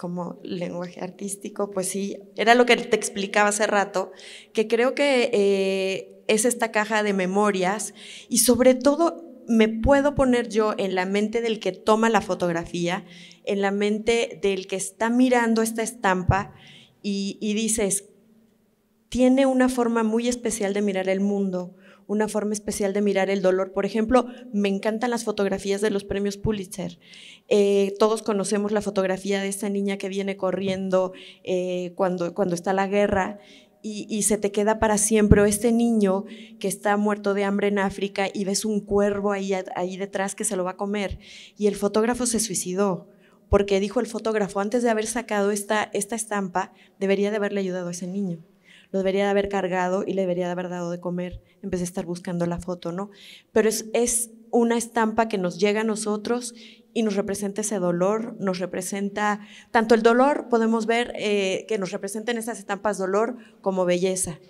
como lenguaje artístico, pues sí, era lo que te explicaba hace rato, que creo que eh, es esta caja de memorias y sobre todo me puedo poner yo en la mente del que toma la fotografía, en la mente del que está mirando esta estampa y dices, tiene una forma muy especial de mirar el mundo, una forma especial de mirar el dolor. Por ejemplo, me encantan las fotografías de los premios Pulitzer. Eh, todos conocemos la fotografía de esta niña que viene corriendo eh, cuando, cuando está la guerra. Y, se te queda para siempre, este niño que está muerto de hambre en África y ves un cuervo ahí, ahí detrás que se lo va a comer. Y el fotógrafo se suicidó, porque dijo el fotógrafo, antes de haber sacado esta, esta estampa, debería de haberle ayudado a ese niño lo debería de haber cargado y le debería de haber dado de comer en vez de estar buscando la foto, ¿no? Pero es, una estampa que nos llega a nosotros y nos representa ese dolor, nos representa tanto el dolor, podemos ver eh, que nos representan esas estampas dolor como belleza.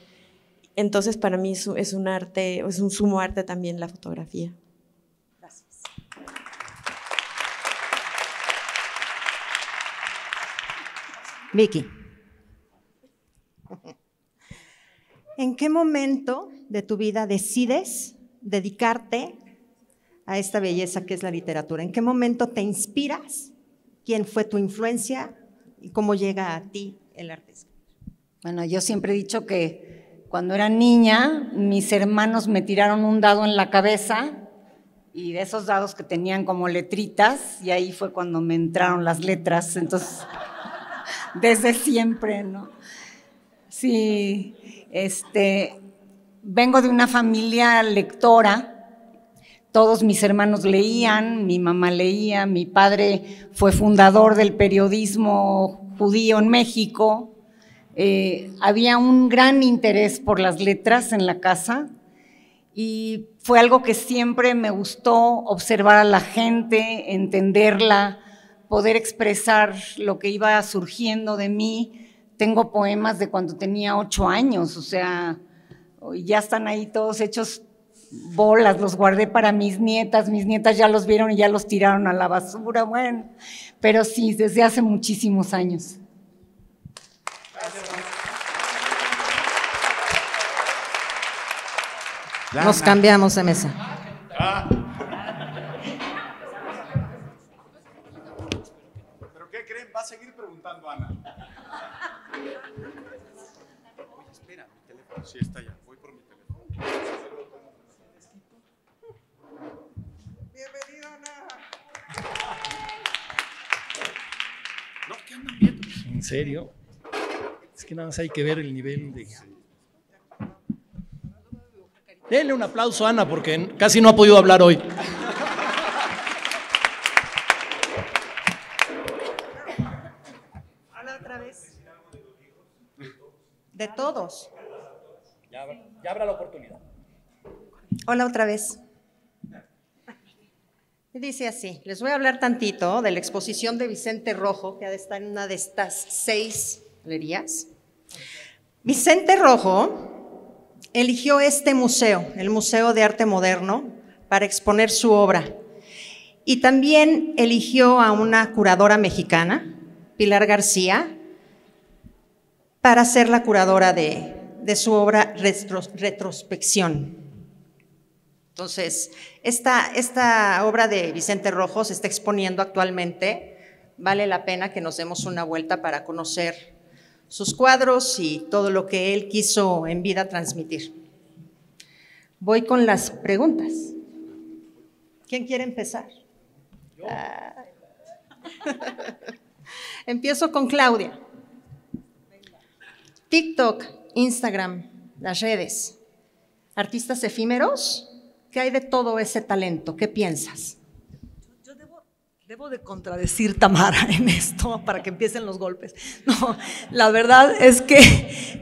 Entonces para mí es, es un arte, es un sumo arte también la fotografía. Gracias. Vicky. ¿En qué momento de tu vida decides dedicarte a esta belleza que es la literatura? ¿En qué momento te inspiras? ¿Quién fue tu influencia? ¿Y cómo llega a ti el arte? Bueno, yo siempre he dicho que cuando era niña, mis hermanos me tiraron un dado en la cabeza y de esos dados que tenían como letritas, y ahí fue cuando me entraron las letras. Entonces, desde siempre, ¿no? Sí, este, vengo de una familia lectora, todos mis hermanos leían, mi mamá leía, mi padre fue fundador del periodismo judío en México. Eh, había un gran interés por las letras en la casa y fue algo que siempre me gustó observar a la gente, entenderla, poder expresar lo que iba surgiendo de mí tengo poemas de cuando tenía ocho años, o sea, ya están ahí todos hechos bolas, los guardé para mis nietas, mis nietas ya los vieron y ya los tiraron a la basura, bueno, pero sí, desde hace muchísimos años. Nos cambiamos de mesa. Ah. ¿Pero qué creen? Va a seguir preguntando Ana. serio? Es que nada más hay que ver el nivel de... Denle un aplauso a Ana porque casi no ha podido hablar hoy. Habla otra vez. De todos. Ya, ya habrá la oportunidad. Hola otra vez. Dice así, les voy a hablar tantito de la exposición de Vicente Rojo, que ha de estar en una de estas seis galerías. Vicente Rojo eligió este museo, el Museo de Arte Moderno, para exponer su obra. Y también eligió a una curadora mexicana, Pilar García, para ser la curadora de, su obra Retrospección. Entonces, esta, obra de Vicente Rojo se está exponiendo actualmente. Vale la pena que nos demos una vuelta para conocer sus cuadros y todo lo que él quiso en vida transmitir. Voy con las preguntas. ¿Quién quiere empezar? Empiezo con Claudia. TikTok, Instagram, las redes. ¿Artistas efímeros? ¿Qué hay de todo ese talento? ¿Qué piensas? Yo, debo, de contradecir Tamara en esto para que empiecen los golpes. No, la verdad es que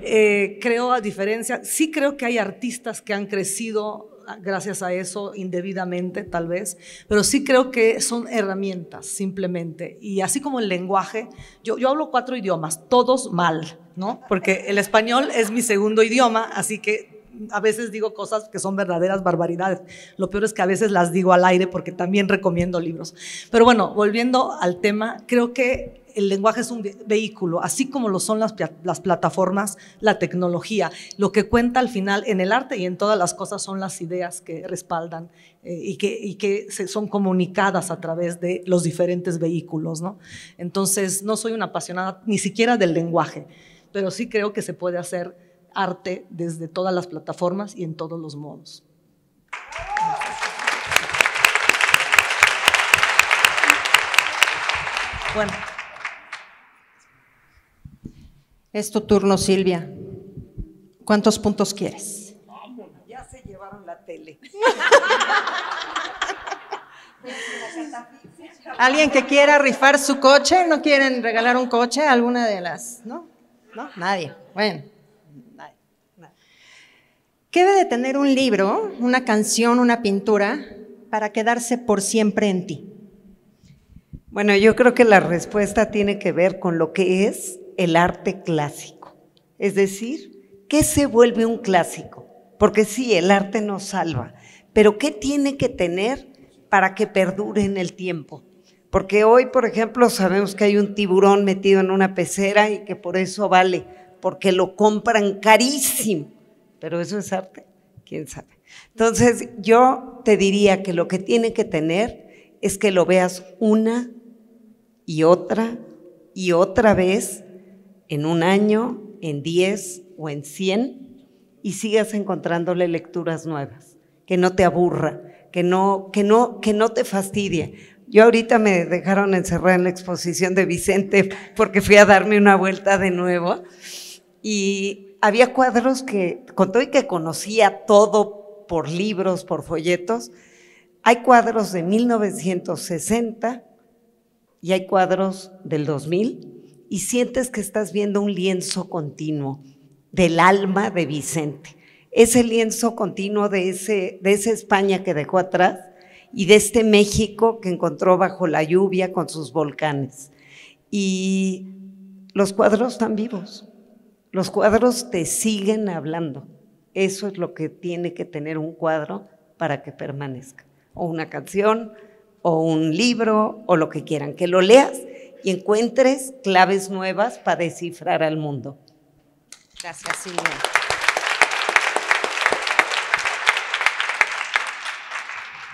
eh, creo a diferencia, sí creo que hay artistas que han crecido gracias a eso indebidamente tal vez, pero sí creo que son herramientas simplemente. Y así como el lenguaje, yo, yo hablo cuatro idiomas, todos mal, ¿no? Porque el español es mi segundo idioma, así que a veces digo cosas que son verdaderas barbaridades. Lo peor es que a veces las digo al aire porque también recomiendo libros. Pero bueno, volviendo al tema, creo que el lenguaje es un vehículo, así como lo son las, plataformas, la tecnología. Lo que cuenta al final en el arte y en todas las cosas son las ideas que respaldan eh, y que, que se, son comunicadas a través de los diferentes vehículos. Entonces, no soy una apasionada ni siquiera del lenguaje, pero sí creo que se puede hacer arte desde todas las plataformas y en todos los modos. Bueno. Es turno, Silvia. ¿Cuántos puntos quieres? Ya se llevaron la tele. ¿Alguien que quiera rifar su coche? ¿No quieren regalar un coche? ¿Alguna de las? ¿No? ¿No? Nadie. Bueno. ¿Qué debe de tener un libro, una canción, una pintura para quedarse por siempre en ti? Bueno, yo creo que la respuesta tiene que ver con lo que es el arte clásico. Es decir, ¿qué se vuelve un clásico? Porque sí, el arte nos salva, pero ¿qué tiene que tener para que perdure en el tiempo? Porque hoy, por ejemplo, sabemos que hay un tiburón metido en una pecera y que por eso vale, porque lo compran carísimo pero eso es arte, quién sabe. Entonces, yo te diría que lo que tiene que tener es que lo veas una y otra y otra vez en un año, en 10 o en 100 y sigas encontrándole lecturas nuevas, que no te aburra, que no que no que no te fastidie. Yo ahorita me dejaron encerrar en la exposición de Vicente porque fui a darme una vuelta de nuevo y había cuadros que, con todo y que conocía todo por libros, por folletos, hay cuadros de 1960 y hay cuadros del 2000 y sientes que estás viendo un lienzo continuo del alma de Vicente. Ese lienzo continuo de, ese, de esa España que dejó atrás y de este México que encontró bajo la lluvia con sus volcanes. Y los cuadros están vivos. Los cuadros te siguen hablando. Eso es lo que tiene que tener un cuadro para que permanezca. O una canción, o un libro, o lo que quieran. Que lo leas y encuentres claves nuevas para descifrar al mundo. Gracias, Silvia.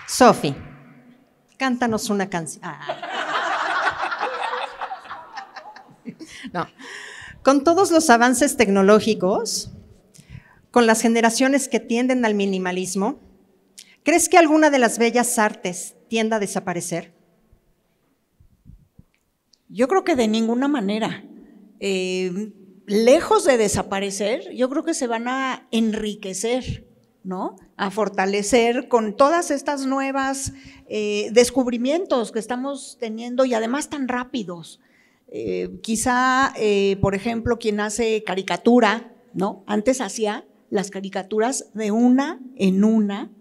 Sofi, cántanos una canción. Ah. No. Con todos los avances tecnológicos, con las generaciones que tienden al minimalismo, ¿crees que alguna de las bellas artes tienda a desaparecer? Yo creo que de ninguna manera. Eh, lejos de desaparecer, yo creo que se van a enriquecer, ¿no? A fortalecer con todas estas nuevas eh, descubrimientos que estamos teniendo y además tan rápidos. Eh, quizá, eh, por ejemplo, quien hace caricatura, ¿no? Antes hacía las caricaturas de una en una,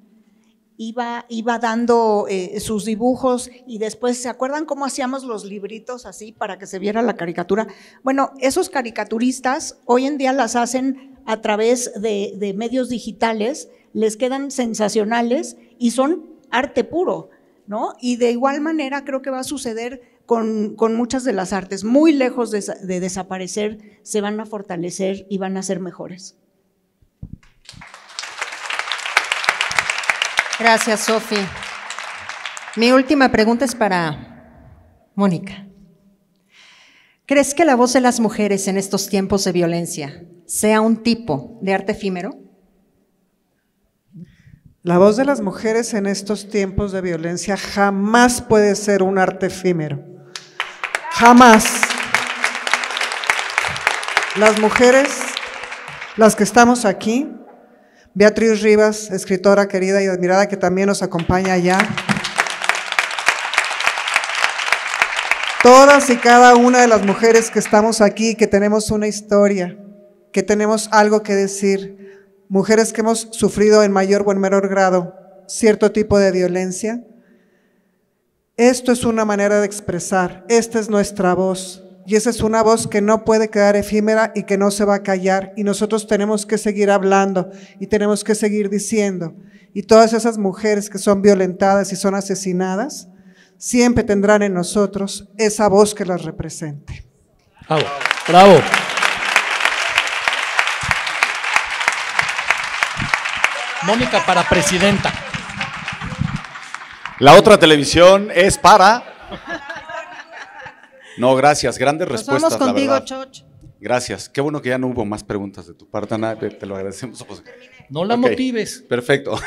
iba, iba dando eh, sus dibujos y después, ¿se acuerdan cómo hacíamos los libritos así para que se viera la caricatura? Bueno, esos caricaturistas hoy en día las hacen a través de medios digitales, les quedan sensacionales y son arte puro, ¿no? Y de igual manera creo que va a suceder con, muchas de las artes, muy lejos de, de desaparecer, se van a fortalecer y van a ser mejores. Gracias, Sofi. Mi última pregunta es para Mónica. ¿Crees que la voz de las mujeres en estos tiempos de violencia sea un tipo de arte efímero? La voz de las mujeres en estos tiempos de violencia jamás puede ser un arte efímero. Jamás. Las mujeres, las que estamos aquí, Beatriz Rivas, escritora querida y admirada que también nos acompaña allá. Todas y cada una de las mujeres que estamos aquí, que tenemos una historia, que tenemos algo que decir, mujeres que hemos sufrido en mayor o en menor grado cierto tipo de violencia, esto es una manera de expresar, esta es nuestra voz. Y esa es una voz que no puede quedar efímera y que no se va a callar. Y nosotros tenemos que seguir hablando y tenemos que seguir diciendo. Y todas esas mujeres que son violentadas y son asesinadas, siempre tendrán en nosotros esa voz que las represente. Bravo, Mónica para presidenta. La otra televisión es para. No, gracias. Grandes respuestas. Vamos contigo, Choch. Gracias. Qué bueno que ya no hubo más preguntas de tu parte, Te lo agradecemos. Pues, no la motives. Perfecto.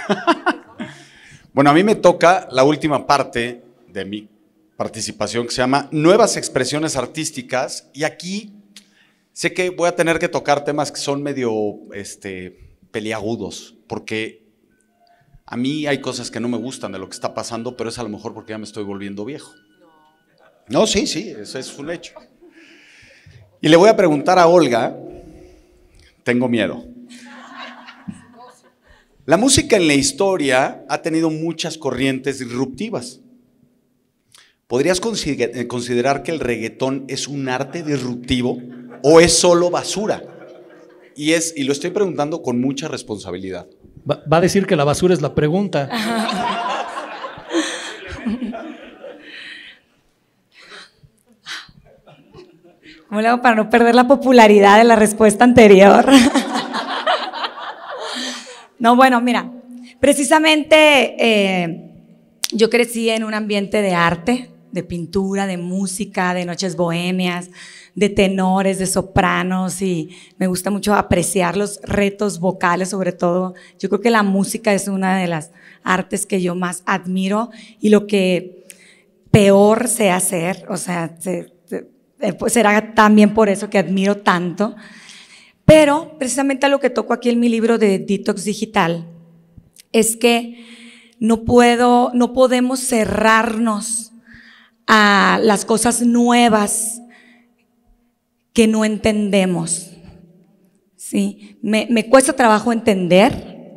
bueno, a mí me toca la última parte de mi participación que se llama Nuevas expresiones artísticas. Y aquí sé que voy a tener que tocar temas que son medio este, peliagudos, porque a mí hay cosas que no me gustan de lo que está pasando, pero es a lo mejor porque ya me estoy volviendo viejo. No, sí, sí, eso es un hecho. Y le voy a preguntar a Olga, tengo miedo. La música en la historia ha tenido muchas corrientes disruptivas. ¿Podrías eh, considerar que el reggaetón es un arte disruptivo o es solo basura? Y, es, y lo estoy preguntando con mucha responsabilidad. Va, a decir que la basura es la pregunta. ¿Cómo le para no perder la popularidad de la respuesta anterior? no, bueno, mira, precisamente eh, yo crecí en un ambiente de arte, de pintura, de música, de noches bohemias, de tenores, de sopranos y me gusta mucho apreciar los retos vocales sobre todo. Yo creo que la música es una de las artes que yo más admiro y lo que peor sé hacer, o sea, eh, pues, será también por eso que admiro tanto. Pero precisamente a lo que toco aquí en mi libro de Detox Digital es que no puedo, no podemos cerrarnos a las cosas nuevas que no entendemos. Sí, me, cuesta trabajo entender,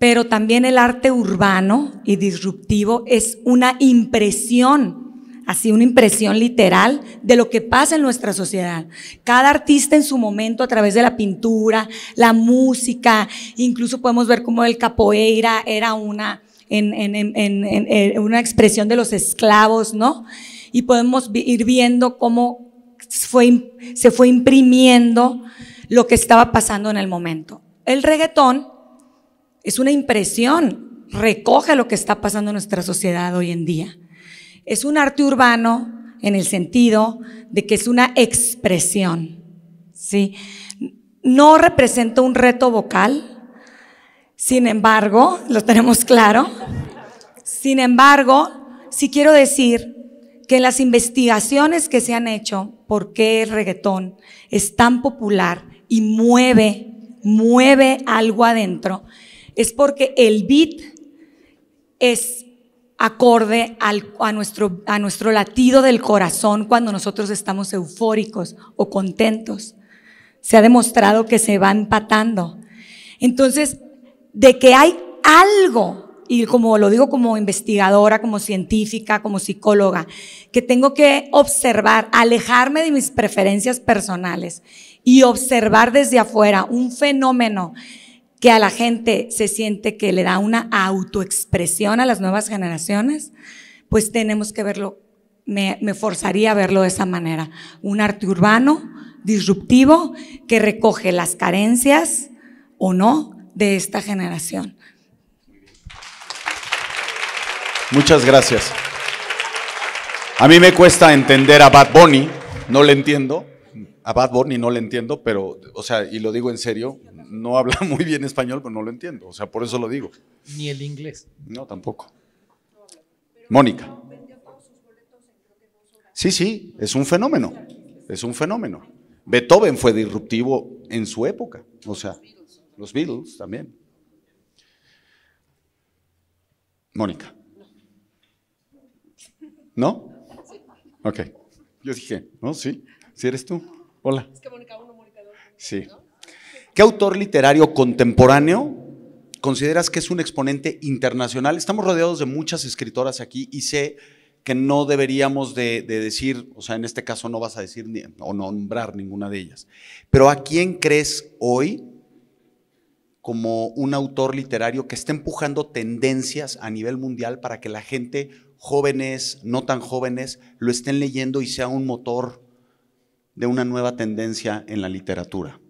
pero también el arte urbano y disruptivo es una impresión, así una impresión literal de lo que pasa en nuestra sociedad. Cada artista en su momento, a través de la pintura, la música, incluso podemos ver cómo el capoeira era una, una expresión de los esclavos, ¿no? Y podemos ir viendo cómo se fue imprimiendo lo que estaba pasando en el momento. El reggaetón es una impresión, recoge lo que está pasando en nuestra sociedad hoy en día. Es un arte urbano en el sentido de que es una expresión, ¿sí? No representa un reto vocal, sin embargo, lo tenemos claro. Sin embargo, sí quiero decir que las investigaciones que se han hecho por qué el reggaetón es tan popular y mueve, mueve algo adentro, es porque el beat es acorde a, nuestro, a nuestro latido del corazón cuando nosotros estamos eufóricos o contentos. Se ha demostrado que se va empatando. Entonces, de que hay algo y como lo digo como investigadora, como científica, como psicóloga, que tengo que observar, alejarme de mis preferencias personales y observar desde afuera un fenómeno que a la gente se siente que le da una autoexpresión a las nuevas generaciones, pues tenemos que verlo, me, forzaría a verlo de esa manera. Un arte urbano disruptivo que recoge las carencias o no de esta generación Muchas gracias. A mí me cuesta entender a Bad Bunny, no le entiendo. A Bad Bunny no le entiendo, pero, o sea, y lo digo en serio, no habla muy bien español, pero no lo entiendo. O sea, por eso lo digo. Ni el inglés. No, tampoco. Mónica. Sí, sí, es un fenómeno. Es un fenómeno. Beethoven fue disruptivo en su época. O sea, los Beatles también. Mónica. ¿No? Sí. Ok. Yo dije, ¿no? Sí. ¿Sí eres tú? Hola. Es que Mónica 1, Mónica 2. Sí. ¿Qué autor literario contemporáneo consideras que es un exponente internacional? Estamos rodeados de muchas escritoras aquí y sé que no deberíamos de, decir, o sea, en este caso no vas a decir ni, o nombrar ninguna de ellas, pero ¿a quién crees hoy como un autor literario que está empujando tendencias a nivel mundial para que la gente jóvenes, no tan jóvenes, lo estén leyendo y sea un motor de una nueva tendencia en la literatura.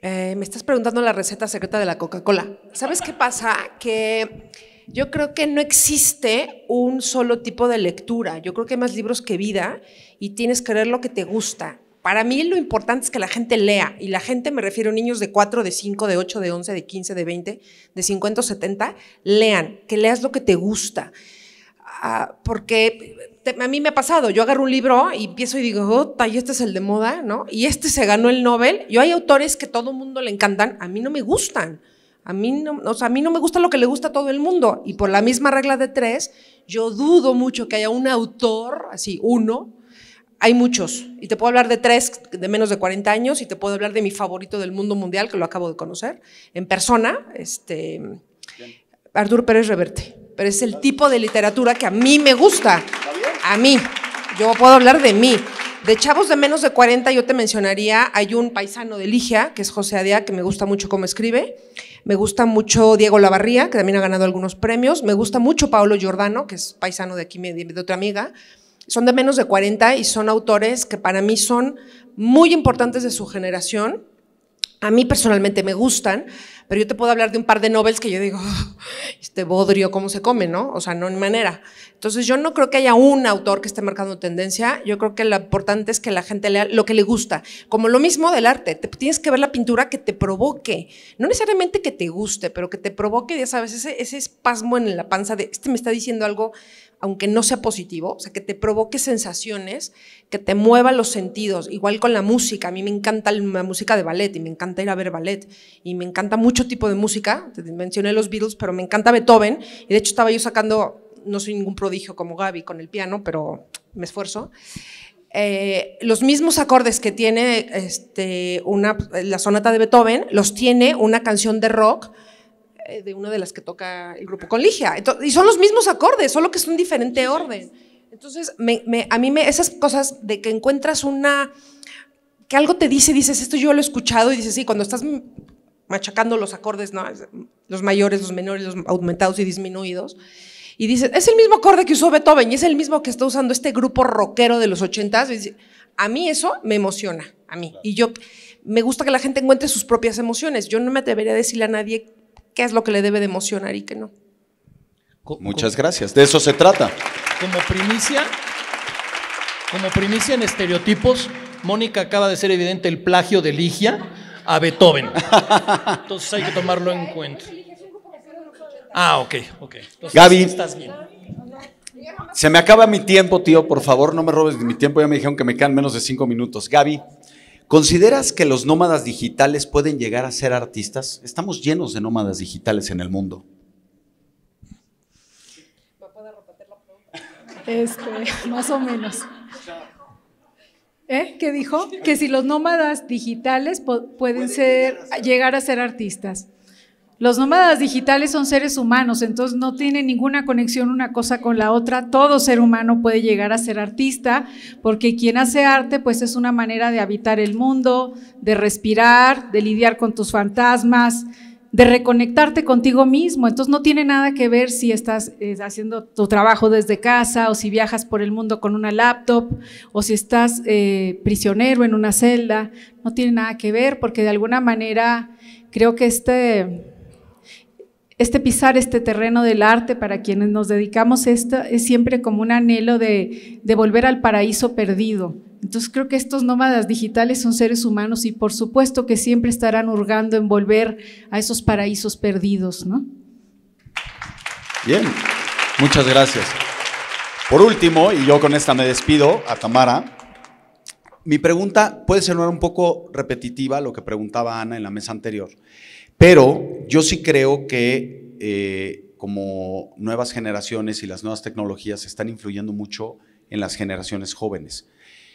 Eh, me estás preguntando la receta secreta de la Coca-Cola. ¿Sabes qué pasa? Que yo creo que no existe un solo tipo de lectura. Yo creo que hay más libros que vida y tienes que leer lo que te gusta. Para mí lo importante es que la gente lea, y la gente me refiero a niños de 4, de 5, de 8, de 11, de 15, de 20, de 50 o 70, lean, que leas lo que te gusta. Ah, porque a mí me ha pasado, yo agarro un libro y empiezo y digo, oh, este es el de moda, ¿no? Y este se ganó el Nobel. Yo hay autores que todo el mundo le encantan, a mí no me gustan. A mí, no, o sea, a mí no me gusta lo que le gusta a todo el mundo. Y por la misma regla de tres, yo dudo mucho que haya un autor, así, uno, hay muchos. Y te puedo hablar de tres de menos de 40 años y te puedo hablar de mi favorito del mundo mundial, que lo acabo de conocer, en persona, este, Artur Pérez Reverte. Pero es el tipo de literatura que a mí me gusta. A mí. Yo puedo hablar de mí. De chavos de menos de 40 yo te mencionaría, hay un paisano de Ligia, que es José Adia, que me gusta mucho cómo escribe. Me gusta mucho Diego Lavarría, que también ha ganado algunos premios. Me gusta mucho Paolo Giordano, que es paisano de aquí, de otra amiga son de menos de 40 y son autores que para mí son muy importantes de su generación. A mí personalmente me gustan, pero yo te puedo hablar de un par de novels que yo digo, este bodrio, ¿cómo se come, no? O sea, no en manera. Entonces, yo no creo que haya un autor que esté marcando tendencia. Yo creo que lo importante es que la gente lea lo que le gusta. Como lo mismo del arte, tienes que ver la pintura que te provoque. No necesariamente que te guste, pero que te provoque, ya sabes, ese, ese espasmo en la panza de, este me está diciendo algo aunque no sea positivo, o sea, que te provoque sensaciones, que te mueva los sentidos, igual con la música, a mí me encanta la música de ballet y me encanta ir a ver ballet y me encanta mucho tipo de música, te mencioné los Beatles, pero me encanta Beethoven y de hecho estaba yo sacando, no soy ningún prodigio como Gaby con el piano, pero me esfuerzo. Eh, los mismos acordes que tiene este, la sonata de Beethoven, los tiene una canción de rock eh, de una de las que toca el grupo con Ligia. y son los mismos acordes, solo que es un diferente orden. Entonces, a mí me, esas cosas de que encuentras una, que algo te dice, dices, esto yo lo he escuchado y dices, sí, cuando estás machacando los acordes, ¿no? los mayores, los menores, los aumentados y disminuidos, y dices, es el mismo acorde que usó Beethoven y es el mismo que está usando este grupo rockero de los ochentas. A mí eso me emociona, a mí. Y yo me gusta que la gente encuentre sus propias emociones. Yo no me atrevería a decirle a nadie qué es lo que le debe de emocionar y qué no. Muchas gracias, de eso se trata. Como primicia, como primicia en estereotipos, Mónica acaba de ser evidente el plagio de Ligia a Beethoven. Entonces hay que tomarlo en cuenta. Ah, ok, ok. Gaby, estás bien. Se me acaba mi tiempo, tío, por favor, no me robes mi tiempo, ya me dijeron que me quedan menos de cinco minutos. Gaby. ¿Consideras que los nómadas digitales pueden llegar a ser artistas? Estamos llenos de nómadas digitales en el mundo. Este, más o menos. ¿Eh? ¿Qué dijo? Que si los nómadas digitales pueden ser, llegar a ser artistas. Los nómadas digitales son seres humanos, entonces no tienen ninguna conexión una cosa con la otra. Todo ser humano puede llegar a ser artista, porque quien hace arte, pues es una manera de habitar el mundo, de respirar, de lidiar con tus fantasmas, de reconectarte contigo mismo. Entonces no tiene nada que ver si estás eh, haciendo tu trabajo desde casa o si viajas por el mundo con una laptop o si estás eh, prisionero en una celda. No tiene nada que ver, porque de alguna manera creo que este este pisar este terreno del arte para quienes nos dedicamos esto es siempre como un anhelo de, volver al paraíso perdido. Entonces creo que estos nómadas digitales son seres humanos y por supuesto que siempre estarán hurgando en volver a esos paraísos perdidos, ¿no? Bien, muchas gracias. Por último, y yo con esta me despido a Tamara, mi pregunta puede ser un poco repetitiva lo que preguntaba Ana en la mesa anterior. Pero yo sí creo que eh, como nuevas generaciones y las nuevas tecnologías están influyendo mucho en las generaciones jóvenes.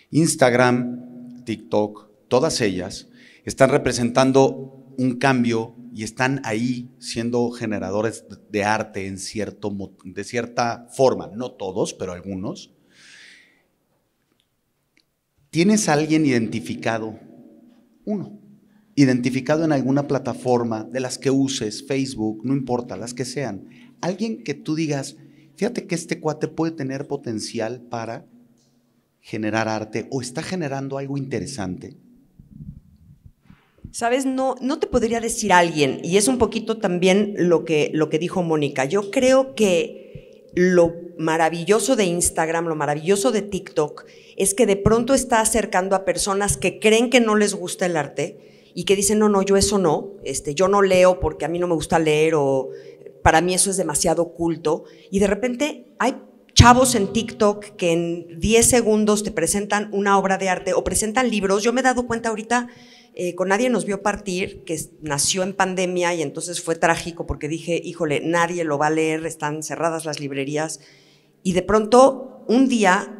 Instagram, TikTok, todas ellas están representando un cambio y están ahí siendo generadores de arte en cierto, de cierta forma, no todos, pero algunos. ¿Tienes a alguien identificado? Uno identificado en alguna plataforma de las que uses, Facebook, no importa, las que sean, alguien que tú digas, fíjate que este cuate puede tener potencial para generar arte o está generando algo interesante? Sabes, no, no te podría decir alguien, y es un poquito también lo que, lo que dijo Mónica. Yo creo que lo maravilloso de Instagram, lo maravilloso de TikTok, es que de pronto está acercando a personas que creen que no les gusta el arte, y que dicen, no, no, yo eso no, este, yo no leo porque a mí no me gusta leer o para mí eso es demasiado oculto. Y de repente hay chavos en TikTok que en 10 segundos te presentan una obra de arte o presentan libros. Yo me he dado cuenta ahorita, eh, con nadie nos vio partir, que nació en pandemia y entonces fue trágico porque dije, híjole, nadie lo va a leer, están cerradas las librerías. Y de pronto, un día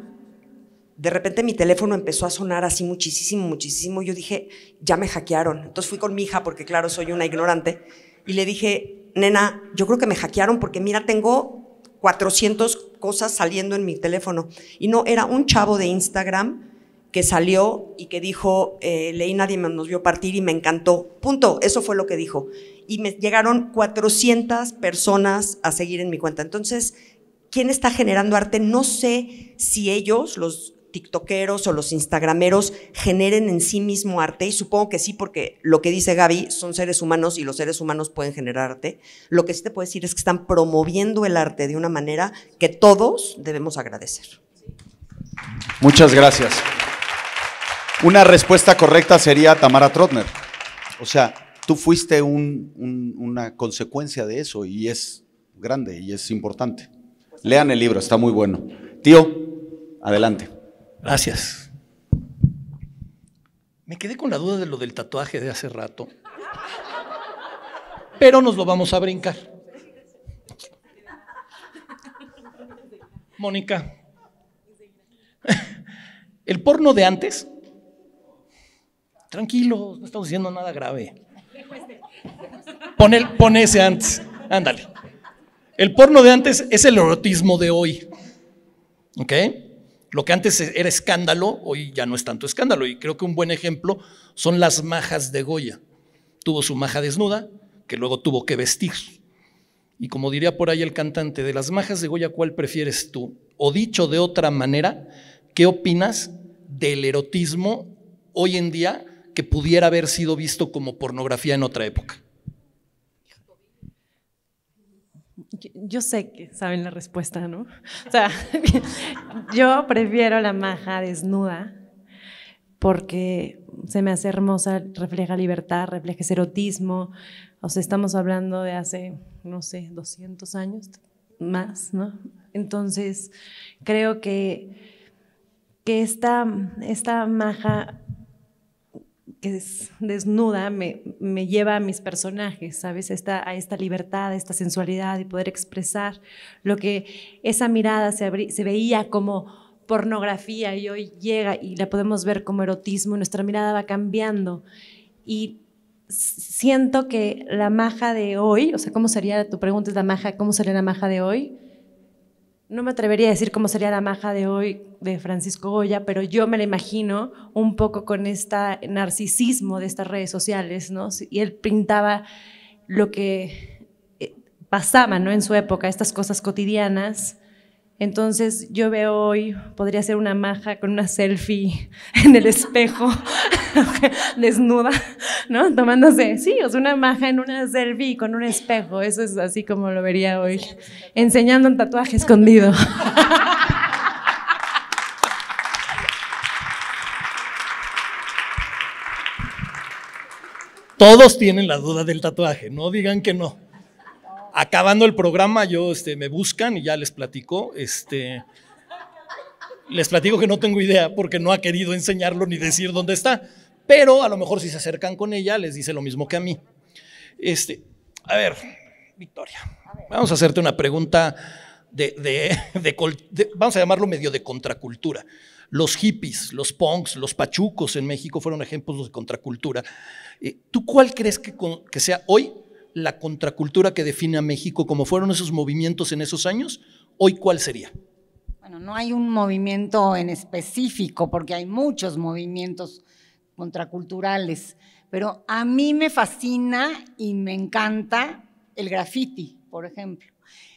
de repente mi teléfono empezó a sonar así muchísimo, muchísimo. Yo dije, ya me hackearon. Entonces fui con mi hija, porque claro, soy una ignorante, y le dije, nena, yo creo que me hackearon porque mira, tengo 400 cosas saliendo en mi teléfono. Y no, era un chavo de Instagram que salió y que dijo, eh, leí nadie nos vio partir y me encantó. Punto, eso fue lo que dijo. Y me llegaron 400 personas a seguir en mi cuenta. Entonces, ¿quién está generando arte? No sé si ellos, los tiktokeros o los instagrameros generen en sí mismo arte, y supongo que sí, porque lo que dice Gaby son seres humanos y los seres humanos pueden generar arte, lo que sí te puedo decir es que están promoviendo el arte de una manera que todos debemos agradecer. Muchas gracias. Una respuesta correcta sería Tamara Trotner. O sea, tú fuiste una consecuencia de eso y es grande y es importante. Lean el libro, está muy bueno. Tío, adelante. Gracias. Me quedé con la duda de lo del tatuaje de hace rato, pero nos lo vamos a brincar. Mónica, el porno de antes, tranquilo, no estamos diciendo nada grave. Pon, el, pon ese antes, ándale. El porno de antes es el erotismo de hoy. ¿Ok? Lo que antes era escándalo, hoy ya no es tanto escándalo. Y creo que un buen ejemplo son las majas de Goya. Tuvo su maja desnuda, que luego tuvo que vestir. Y como diría por ahí el cantante, de las majas de Goya, ¿cuál prefieres tú? O dicho de otra manera, ¿qué opinas del erotismo hoy en día que pudiera haber sido visto como pornografía en otra época? yo sé que saben la respuesta, ¿no? O sea, yo prefiero la maja desnuda porque se me hace hermosa, refleja libertad, refleja erotismo. O sea, estamos hablando de hace, no sé, 200 años más, ¿no? Entonces, creo que, que esta, esta maja que es desnuda me, lleva a mis personajes, ¿sabes? Esta, a esta libertad, a esta sensualidad y poder expresar lo que esa mirada se, se veía como pornografía y hoy llega y la podemos ver como erotismo, nuestra mirada va cambiando y siento que la maja de hoy, o sea, ¿cómo sería tu pregunta? Es la maja, ¿cómo sería la maja de hoy? no me atrevería a decir cómo sería la maja de hoy de Francisco Goya, pero yo me la imagino un poco con este narcisismo de estas redes sociales, ¿no? Y él pintaba lo que eh, pasaba, ¿no? En su época, estas cosas cotidianas entonces yo veo hoy, podría ser una maja con una selfie en el espejo, desnuda, ¿no? Tomándose, sí, o sea, una maja en una selfie con un espejo, eso es así como lo vería hoy, enseñando un tatuaje escondido. Todos tienen la duda del tatuaje, no digan que no acabando el programa, yo este, me buscan y ya les platico. Este, les platico que no tengo idea porque no ha querido enseñarlo ni decir dónde está. Pero a lo mejor si se acercan con ella, les dice lo mismo que a mí. Este, a ver, Victoria, vamos a hacerte una pregunta de, vamos a llamarlo medio de contracultura. Los hippies, los punks, los pachucos en México fueron ejemplos de contracultura. Eh, ¿Tú cuál crees que sea hoy la contracultura que define a México, como fueron esos movimientos en esos años, hoy cuál sería? Bueno, no hay un movimiento en específico, porque hay muchos movimientos contraculturales, pero a mí me fascina y me encanta el graffiti, por ejemplo.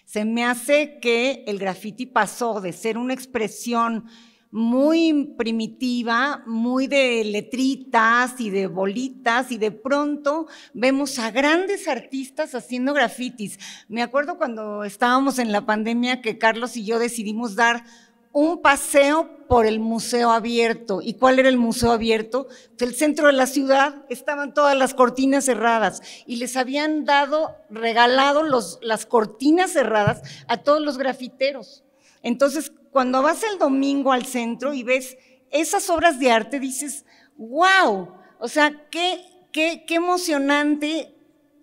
Se me hace que el graffiti pasó de ser una expresión muy primitiva, muy de letritas y de bolitas y de pronto vemos a grandes artistas haciendo grafitis. Me acuerdo cuando estábamos en la pandemia que Carlos y yo decidimos dar un paseo por el museo abierto. ¿Y cuál era el museo abierto? El centro de la ciudad estaban todas las cortinas cerradas y les habían dado, regalado los, las cortinas cerradas a todos los grafiteros. Entonces, cuando vas el domingo al centro y ves esas obras de arte, dices, wow, o sea, qué, qué, emocionante,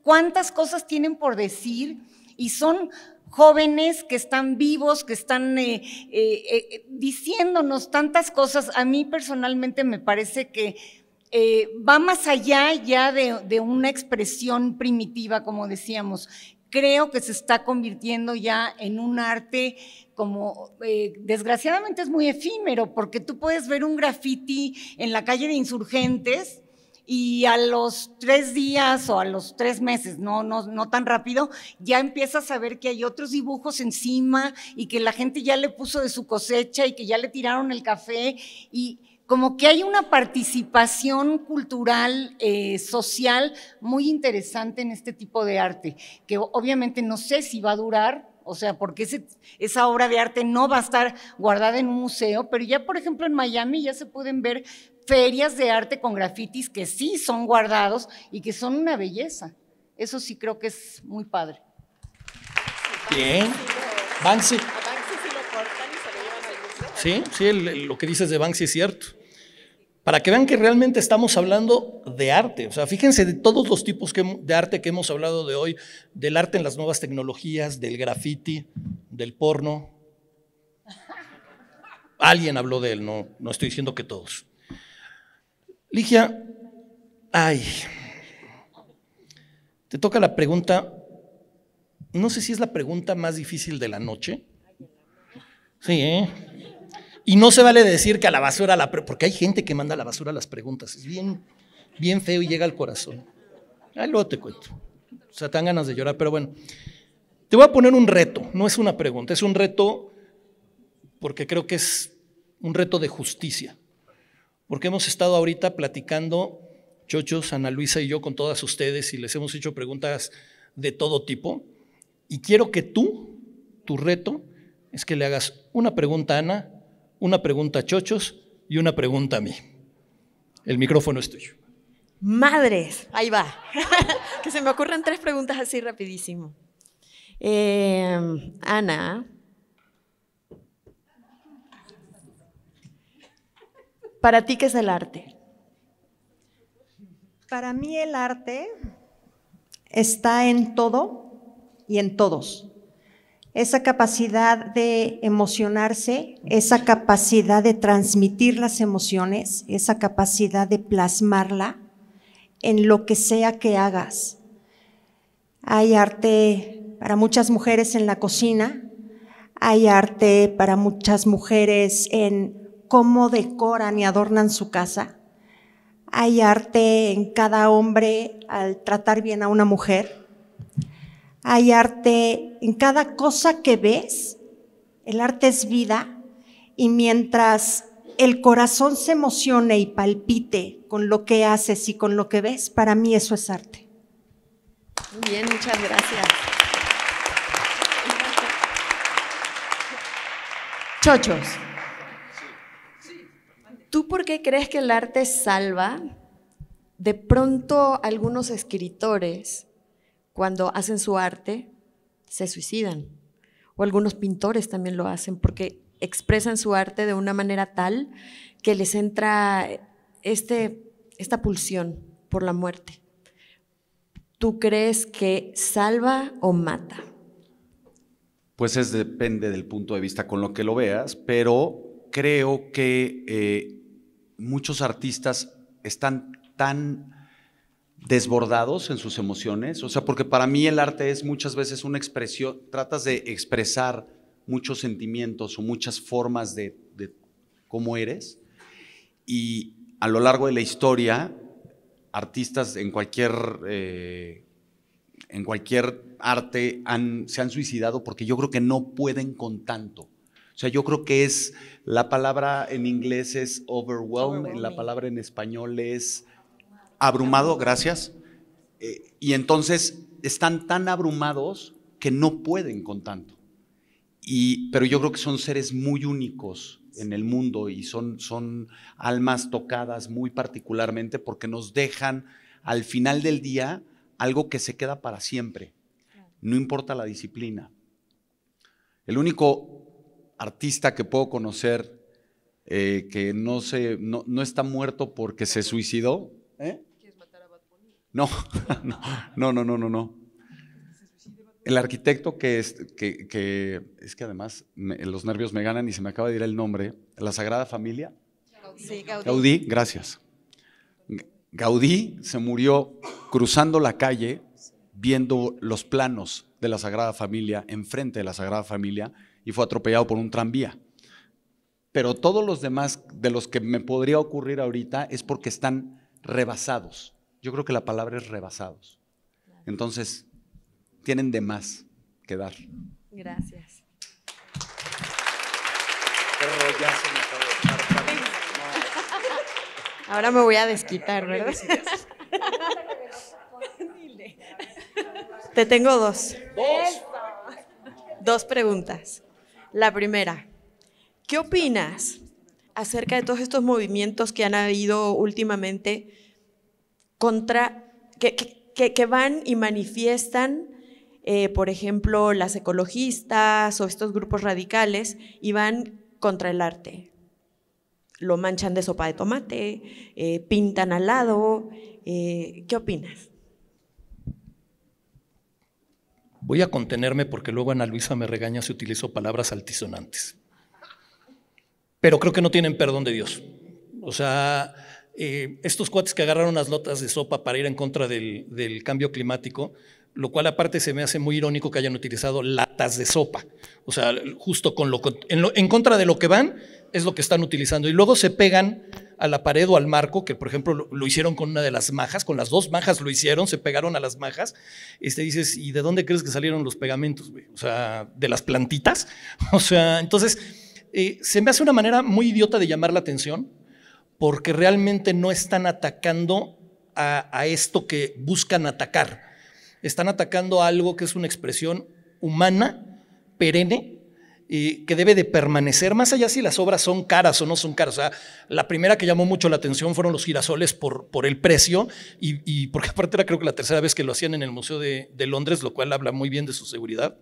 cuántas cosas tienen por decir y son jóvenes que están vivos, que están eh, eh, eh, diciéndonos tantas cosas. A mí personalmente me parece que va más allá ya de, una expresión primitiva, como decíamos, creo que se está convirtiendo ya en un arte como, eh, desgraciadamente es muy efímero, porque tú puedes ver un graffiti en la calle de insurgentes y a los tres días o a los tres meses, no, no, no tan rápido, ya empiezas a ver que hay otros dibujos encima y que la gente ya le puso de su cosecha y que ya le tiraron el café y como que hay una participación cultural, eh, social muy interesante en este tipo de arte, que obviamente no sé si va a durar, o sea, porque esa obra de arte no va a estar guardada en un museo, pero ya, por ejemplo, en Miami ya se pueden ver ferias de arte con grafitis que sí son guardados y que son una belleza. Eso sí creo que es muy padre. Bien. Banksy. sí lo cortan se lo llevan Sí, sí, lo que dices de Banksy es cierto para que vean que realmente estamos hablando de arte. O sea, fíjense de todos los tipos de arte que hemos hablado de hoy, del arte en las nuevas tecnologías, del graffiti, del porno. Alguien habló de él, no, no estoy diciendo que todos. Ligia, ay, te toca la pregunta, no sé si es la pregunta más difícil de la noche. Sí, ¿eh? Y no se vale decir que a la basura la porque hay gente que manda a la basura las preguntas. Es bien, bien feo y llega al corazón. Ahí luego te cuento. O sea, te dan ganas de llorar, pero bueno. Te voy a poner un reto, no es una pregunta, es un reto porque creo que es un reto de justicia. Porque hemos estado ahorita platicando, Chochos, Ana Luisa y yo con todas ustedes y les hemos hecho preguntas de todo tipo. Y quiero que tú, tu reto, es que le hagas una pregunta a Ana, una pregunta a Chochos y una pregunta a mí. El micrófono es tuyo. Madres, ahí va. que se me ocurren tres preguntas así rapidísimo. Em, Ana, ¿para ti qué es el arte? Para mí el arte está en todo y en todos esa capacidad de emocionarse, esa capacidad de transmitir las emociones, esa capacidad de plasmarla en lo que sea que hagas. Hay arte para muchas mujeres en la cocina, hay arte para muchas mujeres en cómo decoran y adornan su casa, hay arte en cada hombre al tratar bien a una mujer hay arte en cada cosa que ves, el arte es vida y mientras el corazón se emocione y palpite con lo que haces y con lo que ves, para mí eso es arte. Muy bien, muchas gracias. Chochos, ¿tú por qué crees que el arte salva? De pronto algunos escritores cuando hacen su arte, se suicidan. O algunos pintores también lo hacen porque expresan su arte de una manera tal que les entra este, esta pulsión por la muerte. ¿Tú crees que salva o mata? Pues es depende del punto de vista con lo que lo veas, pero creo que eh, muchos artistas están tan desbordados en sus emociones? O sea, porque para mí el arte es muchas veces una expresión, tratas de expresar muchos sentimientos o muchas formas de, cómo eres. Y a lo largo de la historia, artistas en cualquier, eh, en cualquier arte se han suicidado porque yo creo que no pueden con tanto. O sea, yo creo que es, la palabra en inglés es overwhelm, la palabra en español es abrumado, gracias. Eh, y entonces están tan abrumados que no pueden con tanto. Y, pero yo creo que son seres muy únicos en el mundo y son, son almas tocadas muy particularmente porque nos dejan al final del día algo que se queda para siempre. No importa la disciplina. El único artista que puedo conocer eh, que no, se, no, está muerto porque se suicidó, ¿eh? No, no, no, no, no, no. El arquitecto que es que, es que además los nervios me ganan y se me acaba de ir el nombre, la Sagrada Familia. Gaudí. Gaudí, gracias. Gaudí se murió cruzando la calle viendo los planos de la Sagrada Familia, enfrente de la Sagrada Familia, y fue atropellado por un tranvía. Pero todos los demás de los que me podría ocurrir ahorita es porque están rebasados yo creo que la palabra es rebasados. Entonces, tienen de más que dar. Gracias. Ahora me voy a desquitar, ¿verdad? Te tengo dos. Dos. Dos preguntas. La primera, ¿qué opinas acerca de todos estos movimientos que han habido últimamente contra, que, que, van y manifiestan, eh, por ejemplo, las ecologistas o estos grupos radicales y van contra el arte. Lo manchan de sopa de tomate, eh, pintan al lado. Eh, ¿Qué opinas? Voy a contenerme porque luego Ana Luisa me regaña si utilizo palabras altisonantes. Pero creo que no tienen perdón de Dios. O sea, eh, estos cuates que agarraron las lotas de sopa para ir en contra del, cambio climático, lo cual aparte se me hace muy irónico que hayan utilizado latas de sopa. O sea, justo en, contra de lo que van es lo que están utilizando. Y luego se pegan a la pared o al marco, que por ejemplo lo, hicieron con una de las majas, con las dos majas lo hicieron, se pegaron a las majas, este, dices, ¿y de dónde crees que salieron los pegamentos? O sea, de las plantitas. O sea, entonces, eh, se me hace una manera muy idiota de llamar la atención, porque realmente no están atacando a, esto que buscan atacar. Están atacando a algo que es una expresión humana, perenne, y que debe de permanecer, más allá si las obras son caras o no son caras. la primera que llamó mucho la atención fueron los girasoles por, el precio, y, porque aparte era creo que la tercera vez que lo hacían en el Museo de, Londres, lo cual habla muy bien de su seguridad.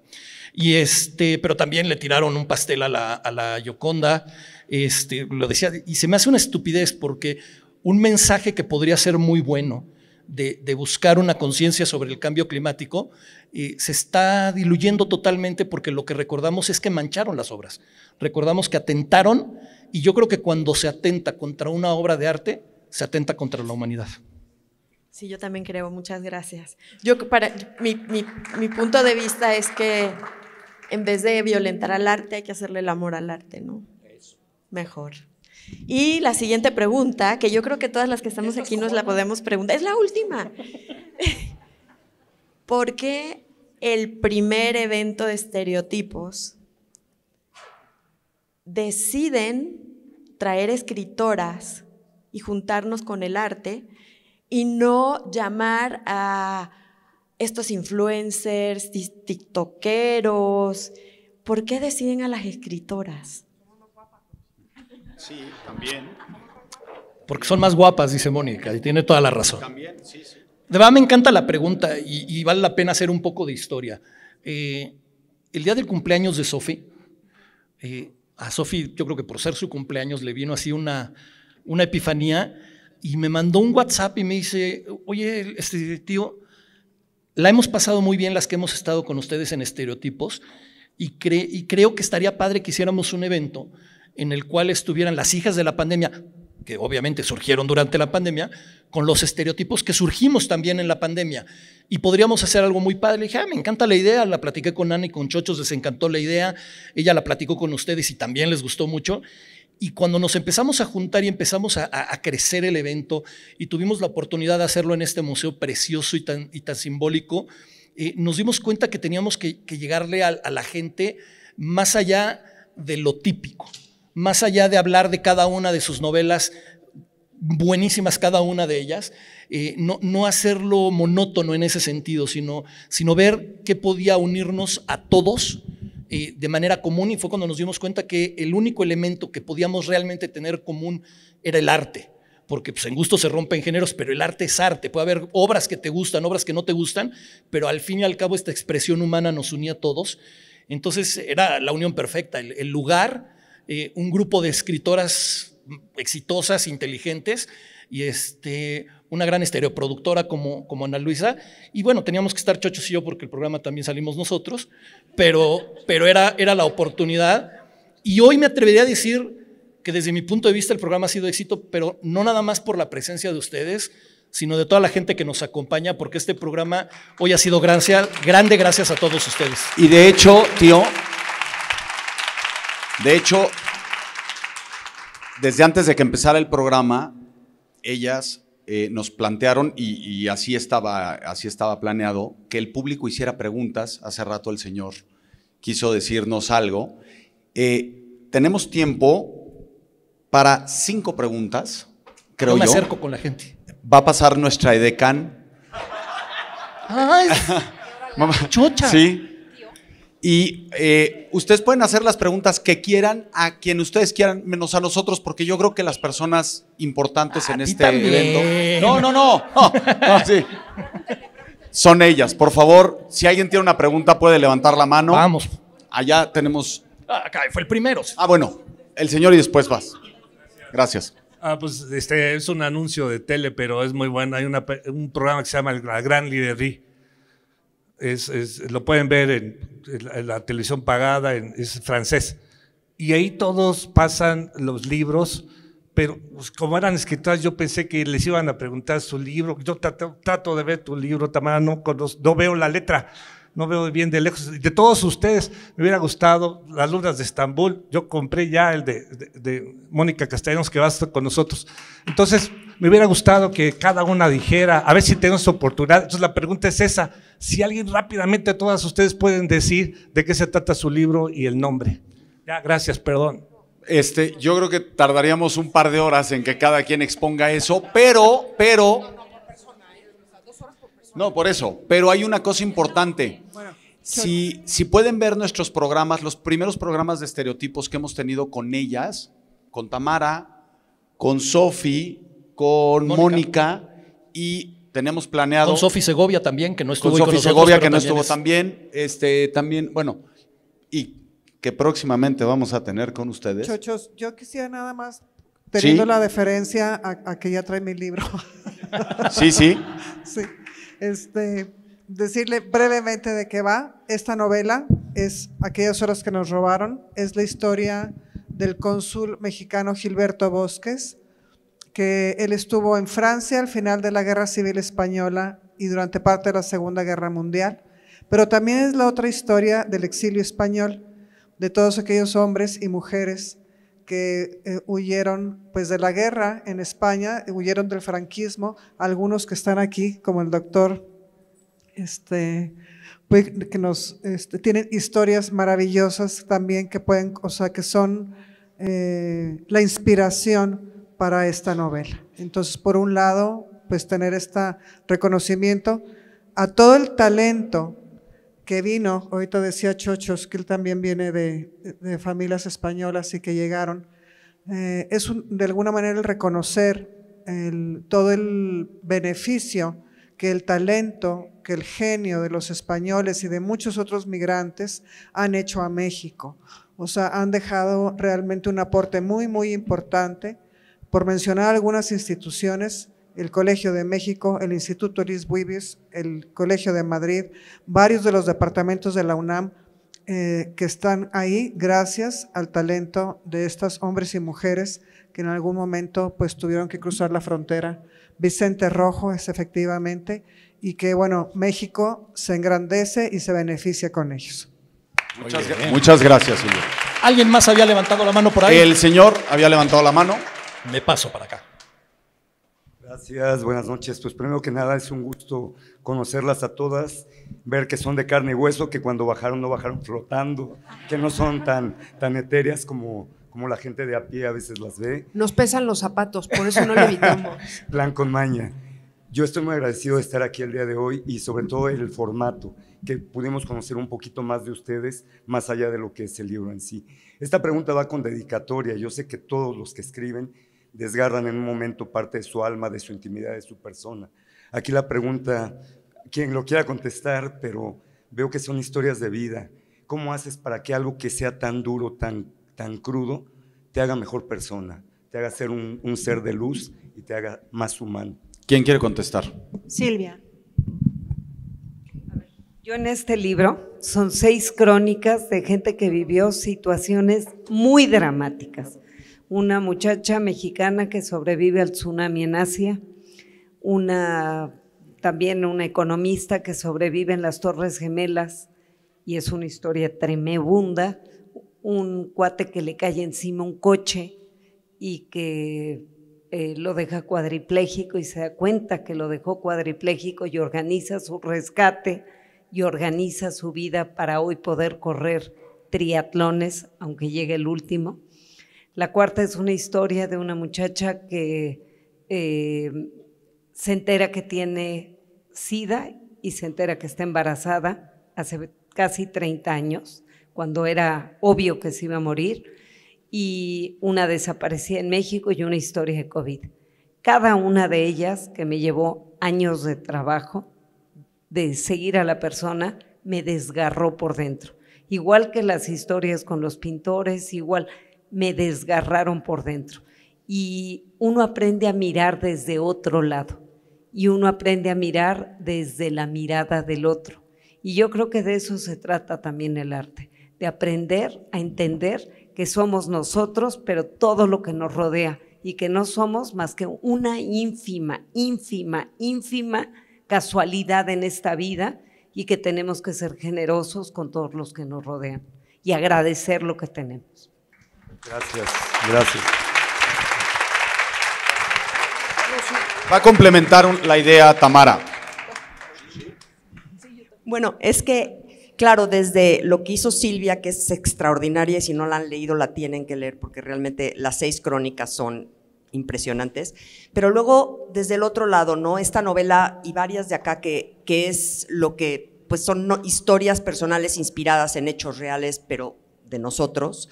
Y este, pero también le tiraron un pastel a la, a la Yoconda. Este, lo decía, y se me hace una estupidez porque un mensaje que podría ser muy bueno de, buscar una conciencia sobre el cambio climático eh, se está diluyendo totalmente porque lo que recordamos es que mancharon las obras, recordamos que atentaron y yo creo que cuando se atenta contra una obra de arte, se atenta contra la humanidad. Sí, yo también creo, muchas gracias. Yo, para, mi, mi, punto de vista es que en vez de violentar al arte, hay que hacerle el amor al arte, ¿no? Mejor. Y la siguiente pregunta, que yo creo que todas las que estamos aquí nos la podemos preguntar, es la última. ¿Por qué el primer evento de estereotipos deciden traer escritoras y juntarnos con el arte y no llamar a estos influencers, tiktokeros? ¿Por qué deciden a las escritoras? Sí, también. Porque son más guapas, dice Mónica, y tiene toda la razón. También, sí, sí. De verdad me encanta la pregunta y, vale la pena hacer un poco de historia. Eh, el día del cumpleaños de Sofi, eh, a Sofi, yo creo que por ser su cumpleaños, le vino así una, una epifanía y me mandó un WhatsApp y me dice, oye, este tío, la hemos pasado muy bien las que hemos estado con ustedes en estereotipos y, y creo que estaría padre que hiciéramos un evento en el cual estuvieran las hijas de la pandemia, que obviamente surgieron durante la pandemia, con los estereotipos que surgimos también en la pandemia. Y podríamos hacer algo muy padre. Le dije, ah, me encanta la idea, la platiqué con Ana y con Chochos, les encantó la idea, ella la platicó con ustedes y también les gustó mucho. Y cuando nos empezamos a juntar y empezamos a, crecer el evento y tuvimos la oportunidad de hacerlo en este museo precioso y tan, y tan simbólico, eh, nos dimos cuenta que teníamos que, llegarle a la gente más allá de lo típico más allá de hablar de cada una de sus novelas, buenísimas cada una de ellas, eh, no, hacerlo monótono en ese sentido, sino, sino ver qué podía unirnos a todos eh, de manera común y fue cuando nos dimos cuenta que el único elemento que podíamos realmente tener común era el arte porque pues, en gusto se rompen géneros, pero el arte es arte. Puede haber obras que te gustan, obras que no te gustan, pero al fin y al cabo esta expresión humana nos unía a todos. Entonces era la unión perfecta, el lugar, eh, un grupo de escritoras exitosas, inteligentes, y este, una gran estereoproductora como, como Ana Luisa. Y bueno, teníamos que estar chochos y yo porque el programa también salimos nosotros, pero, pero era, era la oportunidad. Y hoy me atrevería a decir que desde mi punto de vista el programa ha sido éxito, pero no nada más por la presencia de ustedes, sino de toda la gente que nos acompaña, porque este programa hoy ha sido gracia, grande gracias a todos ustedes. Y de hecho, tío, de hecho, desde antes de que empezara el programa, ellas eh, nos plantearon, y, así, estaba, así estaba planeado, que el público hiciera preguntas. Hace rato el señor quiso decirnos algo. Eh, tenemos tiempo para cinco preguntas, creo no me acerco con la gente. Va a pasar nuestra EDECAN. ¡Ay! Chocha. Sí, y eh, ustedes pueden hacer las preguntas que quieran a quien ustedes quieran, menos a nosotros, porque yo creo que las personas importantes en este evento. No, no, no. Son ellas. Por favor, si alguien tiene una pregunta, puede levantar la mano. Vamos. Allá tenemos. acá ah, fue el primero. Ah, bueno. El señor y después vas. Gracias. Ah, pues este es un anuncio de tele, pero es muy bueno. Hay un programa que se llama La Gran Lidería Es, lo pueden ver en la, televisión pagada es francés. Y ahí todos pasan los libros, pero pues, como eran escritoras, yo pensé que les iban a preguntar su libro. Yo trato, de ver tu libro, Tamara, no veo la letra no veo bien de lejos. De todos ustedes me hubiera gustado las lunas de Estambul. Yo compré ya el de, Mónica Castellanos que va a estar con nosotros. Entonces, me hubiera gustado que cada una dijera, a ver si tenemos oportunidad. Entonces, la pregunta es esa. Si alguien rápidamente, todas ustedes pueden decir de qué se trata su libro y el nombre. Ya, gracias, perdón. Este, yo creo que tardaríamos un par de horas en que cada quien exponga eso, pero, pero... No, por eso, pero hay una cosa importante. Si, pueden ver nuestros programas, los primeros programas de estereotipos que hemos tenido con ellas, con Tamara, con Sofi, con Mónica. y tenemos planeado. Con Sofi Segovia también, que no estuvo con, nosotros. con Sofi Segovia, que no estuvo también. Este, también, bueno, y que próximamente vamos a tener con ustedes. Chochos, yo quisiera nada más, teniendo la deferencia a, que ya trae mi libro. sí, sí. sí. Este, decirle brevemente de qué va. Esta novela es Aquellas horas que nos robaron. Es la historia del cónsul mexicano Gilberto Bosques, que él estuvo en Francia al final de la Guerra Civil Española y durante parte de la Segunda Guerra Mundial. Pero también es la otra historia del exilio español, de todos aquellos hombres y mujeres que eh, huyeron pues de la guerra en España, huyeron del franquismo, algunos que están aquí, como el doctor este, pues, que nos este, tienen historias maravillosas también que pueden, o sea, que son eh, la inspiración para esta novela. Entonces, por un lado, pues tener este reconocimiento a todo el talento que vino, ahorita decía Chochos, que él también viene de, familias españolas y que llegaron, eh, es de alguna manera el reconocer todo el beneficio que el talento el genio de los españoles y de muchos otros migrantes han hecho a México. O sea, han dejado realmente un aporte muy, muy importante. Por mencionar algunas instituciones, el Colegio de México, el Instituto Liz Buibis, el Colegio de Madrid, varios de los departamentos de la UNAM eh, que están ahí gracias al talento de estos hombres y mujeres que en algún momento pues tuvieron que cruzar la frontera. Vicente Rojo es efectivamente y que, bueno, México se engrandece y se beneficia con ellos. Muchas, muchas gracias, señor. ¿Alguien más había levantado la mano por ahí? El señor había levantado la mano. Me paso para acá. Gracias, buenas noches. Pues primero que nada es un gusto conocerlas a todas, ver que son de carne y hueso, que cuando bajaron no bajaron flotando, que no son tan, tan etéreas como, como la gente de a pie a veces las ve. Nos pesan los zapatos, por eso no evitamos Plan con maña. Yo estoy muy agradecido de estar aquí el día de hoy y sobre todo el formato, que pudimos conocer un poquito más de ustedes, más allá de lo que es el libro en sí. Esta pregunta va con dedicatoria. Yo sé que todos los que escriben desgarran en un momento parte de su alma, de su intimidad, de su persona. Aquí la pregunta, quien lo quiera contestar, pero veo que son historias de vida. ¿Cómo haces para que algo que sea tan duro, tan, tan crudo, te haga mejor persona, te haga ser un, un ser de luz y te haga más humano? ¿Quién quiere contestar? Silvia. Yo en este libro son seis crónicas de gente que vivió situaciones muy dramáticas. Una muchacha mexicana que sobrevive al tsunami en Asia, una también una economista que sobrevive en las Torres Gemelas y es una historia tremebunda, un cuate que le cae encima un coche y que eh, lo deja cuadripléjico y se da cuenta que lo dejó cuadripléjico y organiza su rescate y organiza su vida para hoy poder correr triatlones, aunque llegue el último. La cuarta es una historia de una muchacha que eh, se entera que tiene SIDA y se entera que está embarazada hace casi 30 años, cuando era obvio que se iba a morir y una desaparecida en México y una historia de COVID. Cada una de ellas, que me llevó años de trabajo, de seguir a la persona, me desgarró por dentro. Igual que las historias con los pintores, igual me desgarraron por dentro. Y uno aprende a mirar desde otro lado y uno aprende a mirar desde la mirada del otro. Y yo creo que de eso se trata también el arte, de aprender a entender que somos nosotros, pero todo lo que nos rodea y que no somos más que una ínfima, ínfima, ínfima casualidad en esta vida y que tenemos que ser generosos con todos los que nos rodean y agradecer lo que tenemos. Gracias, gracias. Va a complementar la idea Tamara. Bueno, es que claro, desde lo que hizo Silvia, que es extraordinaria y si no la han leído la tienen que leer porque realmente las seis crónicas son impresionantes, pero luego desde el otro lado, ¿no? Esta novela y varias de acá que, que es lo que, pues son historias personales inspiradas en hechos reales, pero de nosotros.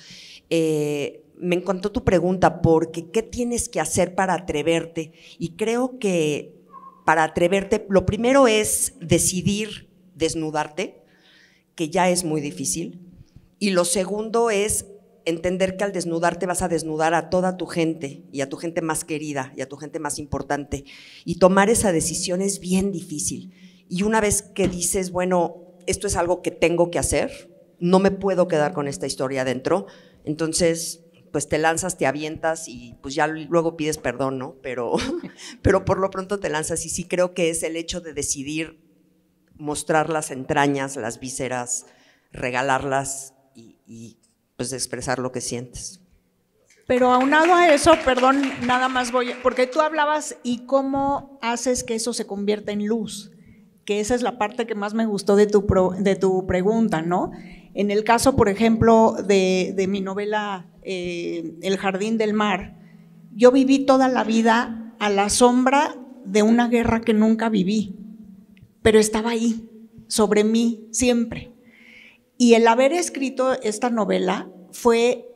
Eh, me encantó tu pregunta porque ¿qué tienes que hacer para atreverte? Y creo que para atreverte, lo primero es decidir desnudarte, que ya es muy difícil. Y lo segundo es entender que al desnudarte vas a desnudar a toda tu gente y a tu gente más querida y a tu gente más importante. Y tomar esa decisión es bien difícil. Y una vez que dices, bueno, esto es algo que tengo que hacer, no me puedo quedar con esta historia adentro, entonces pues te lanzas, te avientas y pues ya luego pides perdón, ¿no? Pero, pero por lo pronto te lanzas y sí creo que es el hecho de decidir mostrar las entrañas, las vísceras, regalarlas y, pues expresar lo que sientes. Pero aunado a eso, perdón, nada más voy, porque tú hablabas y cómo haces que eso se convierta en luz, que esa es la parte que más me gustó de tu, de tu pregunta, ¿no? En el caso, por ejemplo, de, mi novela eh, El Jardín del Mar, yo viví toda la vida a la sombra de una guerra que nunca viví pero estaba ahí, sobre mí, siempre. Y el haber escrito esta novela fue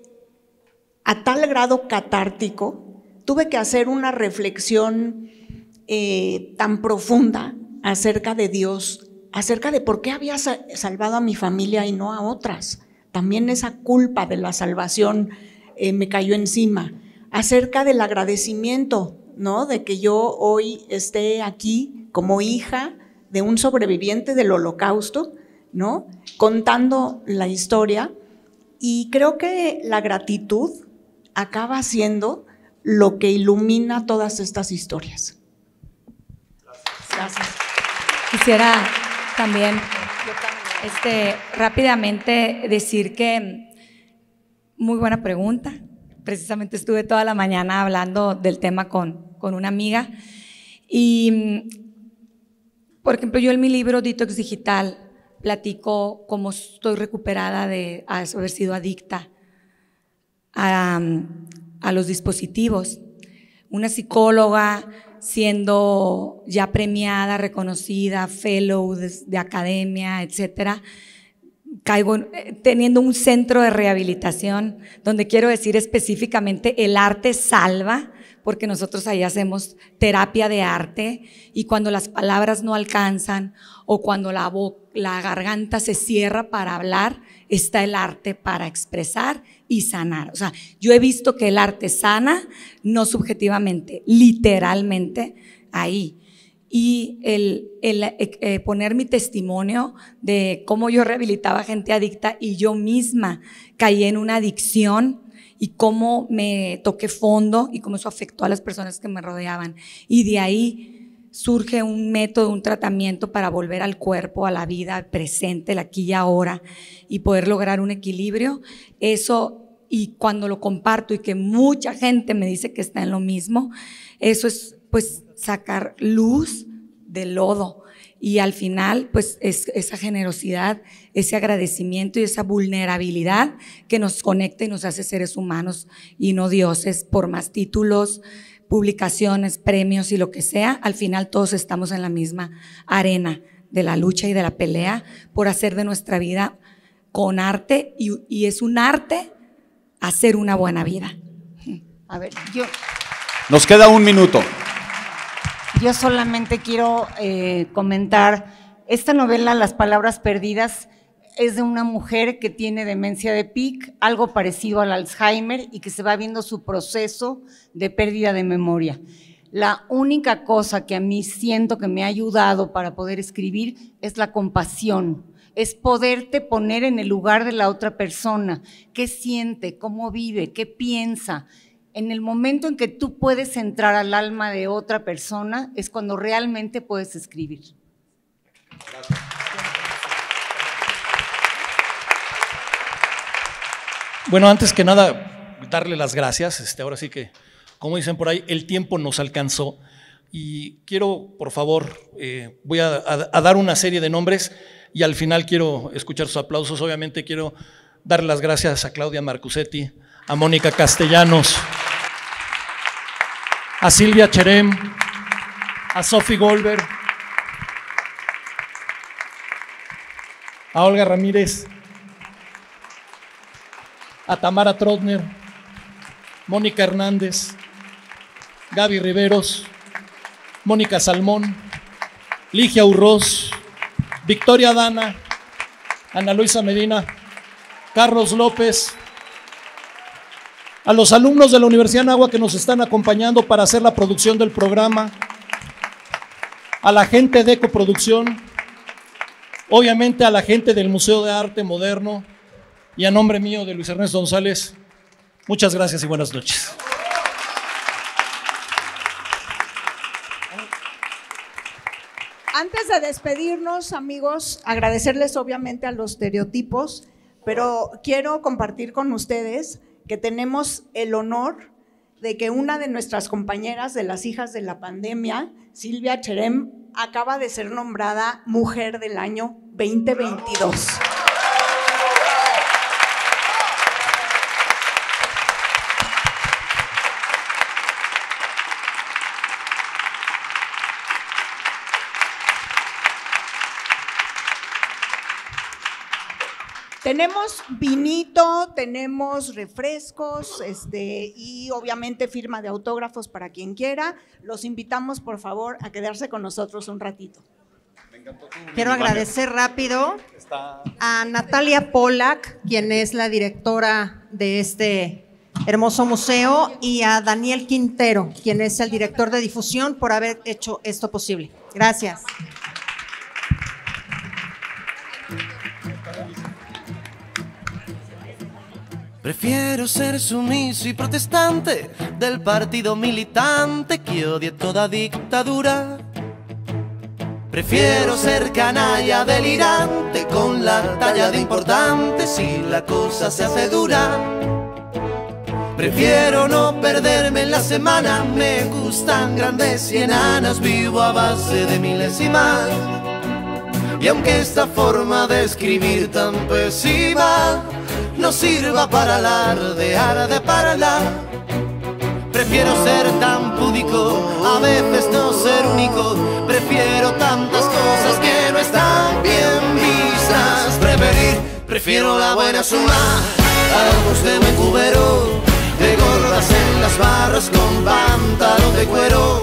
a tal grado catártico, tuve que hacer una reflexión eh, tan profunda acerca de Dios, acerca de por qué había salvado a mi familia y no a otras. También esa culpa de la salvación eh, me cayó encima. Acerca del agradecimiento, ¿no? De que yo hoy esté aquí como hija, de un sobreviviente del holocausto, ¿no? Contando la historia. Y creo que la gratitud acaba siendo lo que ilumina todas estas historias. Gracias. Quisiera también este, rápidamente decir que muy buena pregunta. Precisamente estuve toda la mañana hablando del tema con, con una amiga y por ejemplo, yo en mi libro Detox Digital platico cómo estoy recuperada de haber sido adicta a, um, los dispositivos. Una psicóloga siendo ya premiada, reconocida, fellow de, academia, etcétera, caigo eh, teniendo un centro de rehabilitación donde quiero decir específicamente el arte salva porque nosotros ahí hacemos terapia de arte y cuando las palabras no alcanzan o cuando la, la garganta se cierra para hablar, está el arte para expresar y sanar. O sea, yo he visto que el arte sana, no subjetivamente, literalmente ahí. Y el, eh, eh, poner mi testimonio de cómo yo rehabilitaba gente adicta y yo misma caí en una adicción y cómo me toqué fondo y cómo eso afectó a las personas que me rodeaban. Y de ahí surge un método, un tratamiento para volver al cuerpo, a la vida presente, el aquí y ahora, y poder lograr un equilibrio. Eso, y cuando lo comparto y que mucha gente me dice que está en lo mismo, eso es pues sacar luz del lodo y al final, pues es esa generosidad, ese agradecimiento y esa vulnerabilidad que nos conecta y nos hace seres humanos y no dioses por más títulos, publicaciones, premios y lo que sea. Al final todos estamos en la misma arena de la lucha y de la pelea por hacer de nuestra vida con arte y, es un arte hacer una buena vida. A ver, yo. Nos queda un minuto. Yo solamente quiero eh, comentar, esta novela, Las Palabras Perdidas, es de una mujer que tiene demencia de PIC, algo parecido al Alzheimer, y que se va viendo su proceso de pérdida de memoria. La única cosa que a mí siento que me ha ayudado para poder escribir es la compasión, es poderte poner en el lugar de la otra persona, qué siente, cómo vive, qué piensa, en el momento en que tú puedes entrar al alma de otra persona es cuando realmente puedes escribir. Bueno, antes que nada, darle las gracias. Este, ahora sí que, como dicen por ahí, el tiempo nos alcanzó. Y quiero, por favor, eh, voy a, dar una serie de nombres y al final quiero escuchar sus aplausos. Obviamente quiero dar las gracias a Claudia Marcusetti, a Mónica Castellanos a Silvia Cherem, a Sophie Goldberg, a Olga Ramírez, a Tamara Trotner, Mónica Hernández, Gaby Riveros, Mónica Salmón, Ligia Urroz, Victoria Dana, Ana Luisa Medina, Carlos López, a los alumnos de la Universidad de que nos están acompañando para hacer la producción del programa, a la gente de Ecoproducción, obviamente a la gente del Museo de Arte Moderno y a nombre mío de Luis Ernesto González, muchas gracias y buenas noches. Antes de despedirnos, amigos, agradecerles obviamente a los estereotipos, pero quiero compartir con ustedes que tenemos el honor de que una de nuestras compañeras de las hijas de la pandemia, Silvia Cherem, acaba de ser nombrada Mujer del Año 2022. Tenemos vinito, tenemos refrescos, este, y obviamente firma de autógrafos para quien quiera. Los invitamos, por favor, a quedarse con nosotros un ratito. Quiero agradecer rápido a Natalia Polak, quien es la directora de este hermoso museo, y a Daniel Quintero, quien es el director de difusión, por haber hecho esto posible. Gracias. Prefiero ser sumiso y protestante del partido militante que odie toda dictadura. Prefiero ser canalla delirante con la talla de importante si la cosa se hace dura. Prefiero no perderme en la semana, me gustan grandes y enanas, vivo a base de miles Y más. Y aunque esta forma de escribir tan pesiva, no sirva para alardear de la Prefiero ser tan púdico, a veces no ser único. Prefiero tantas cosas que no están bien vistas. Preferir, prefiero la buena suma. algo de me cubero, de gordas en las barras con pantalón de cuero.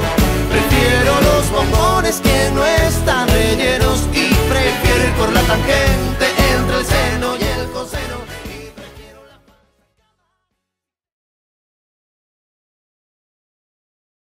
Prefiero los bombones que no están rellenos y prefiero ir por la tangente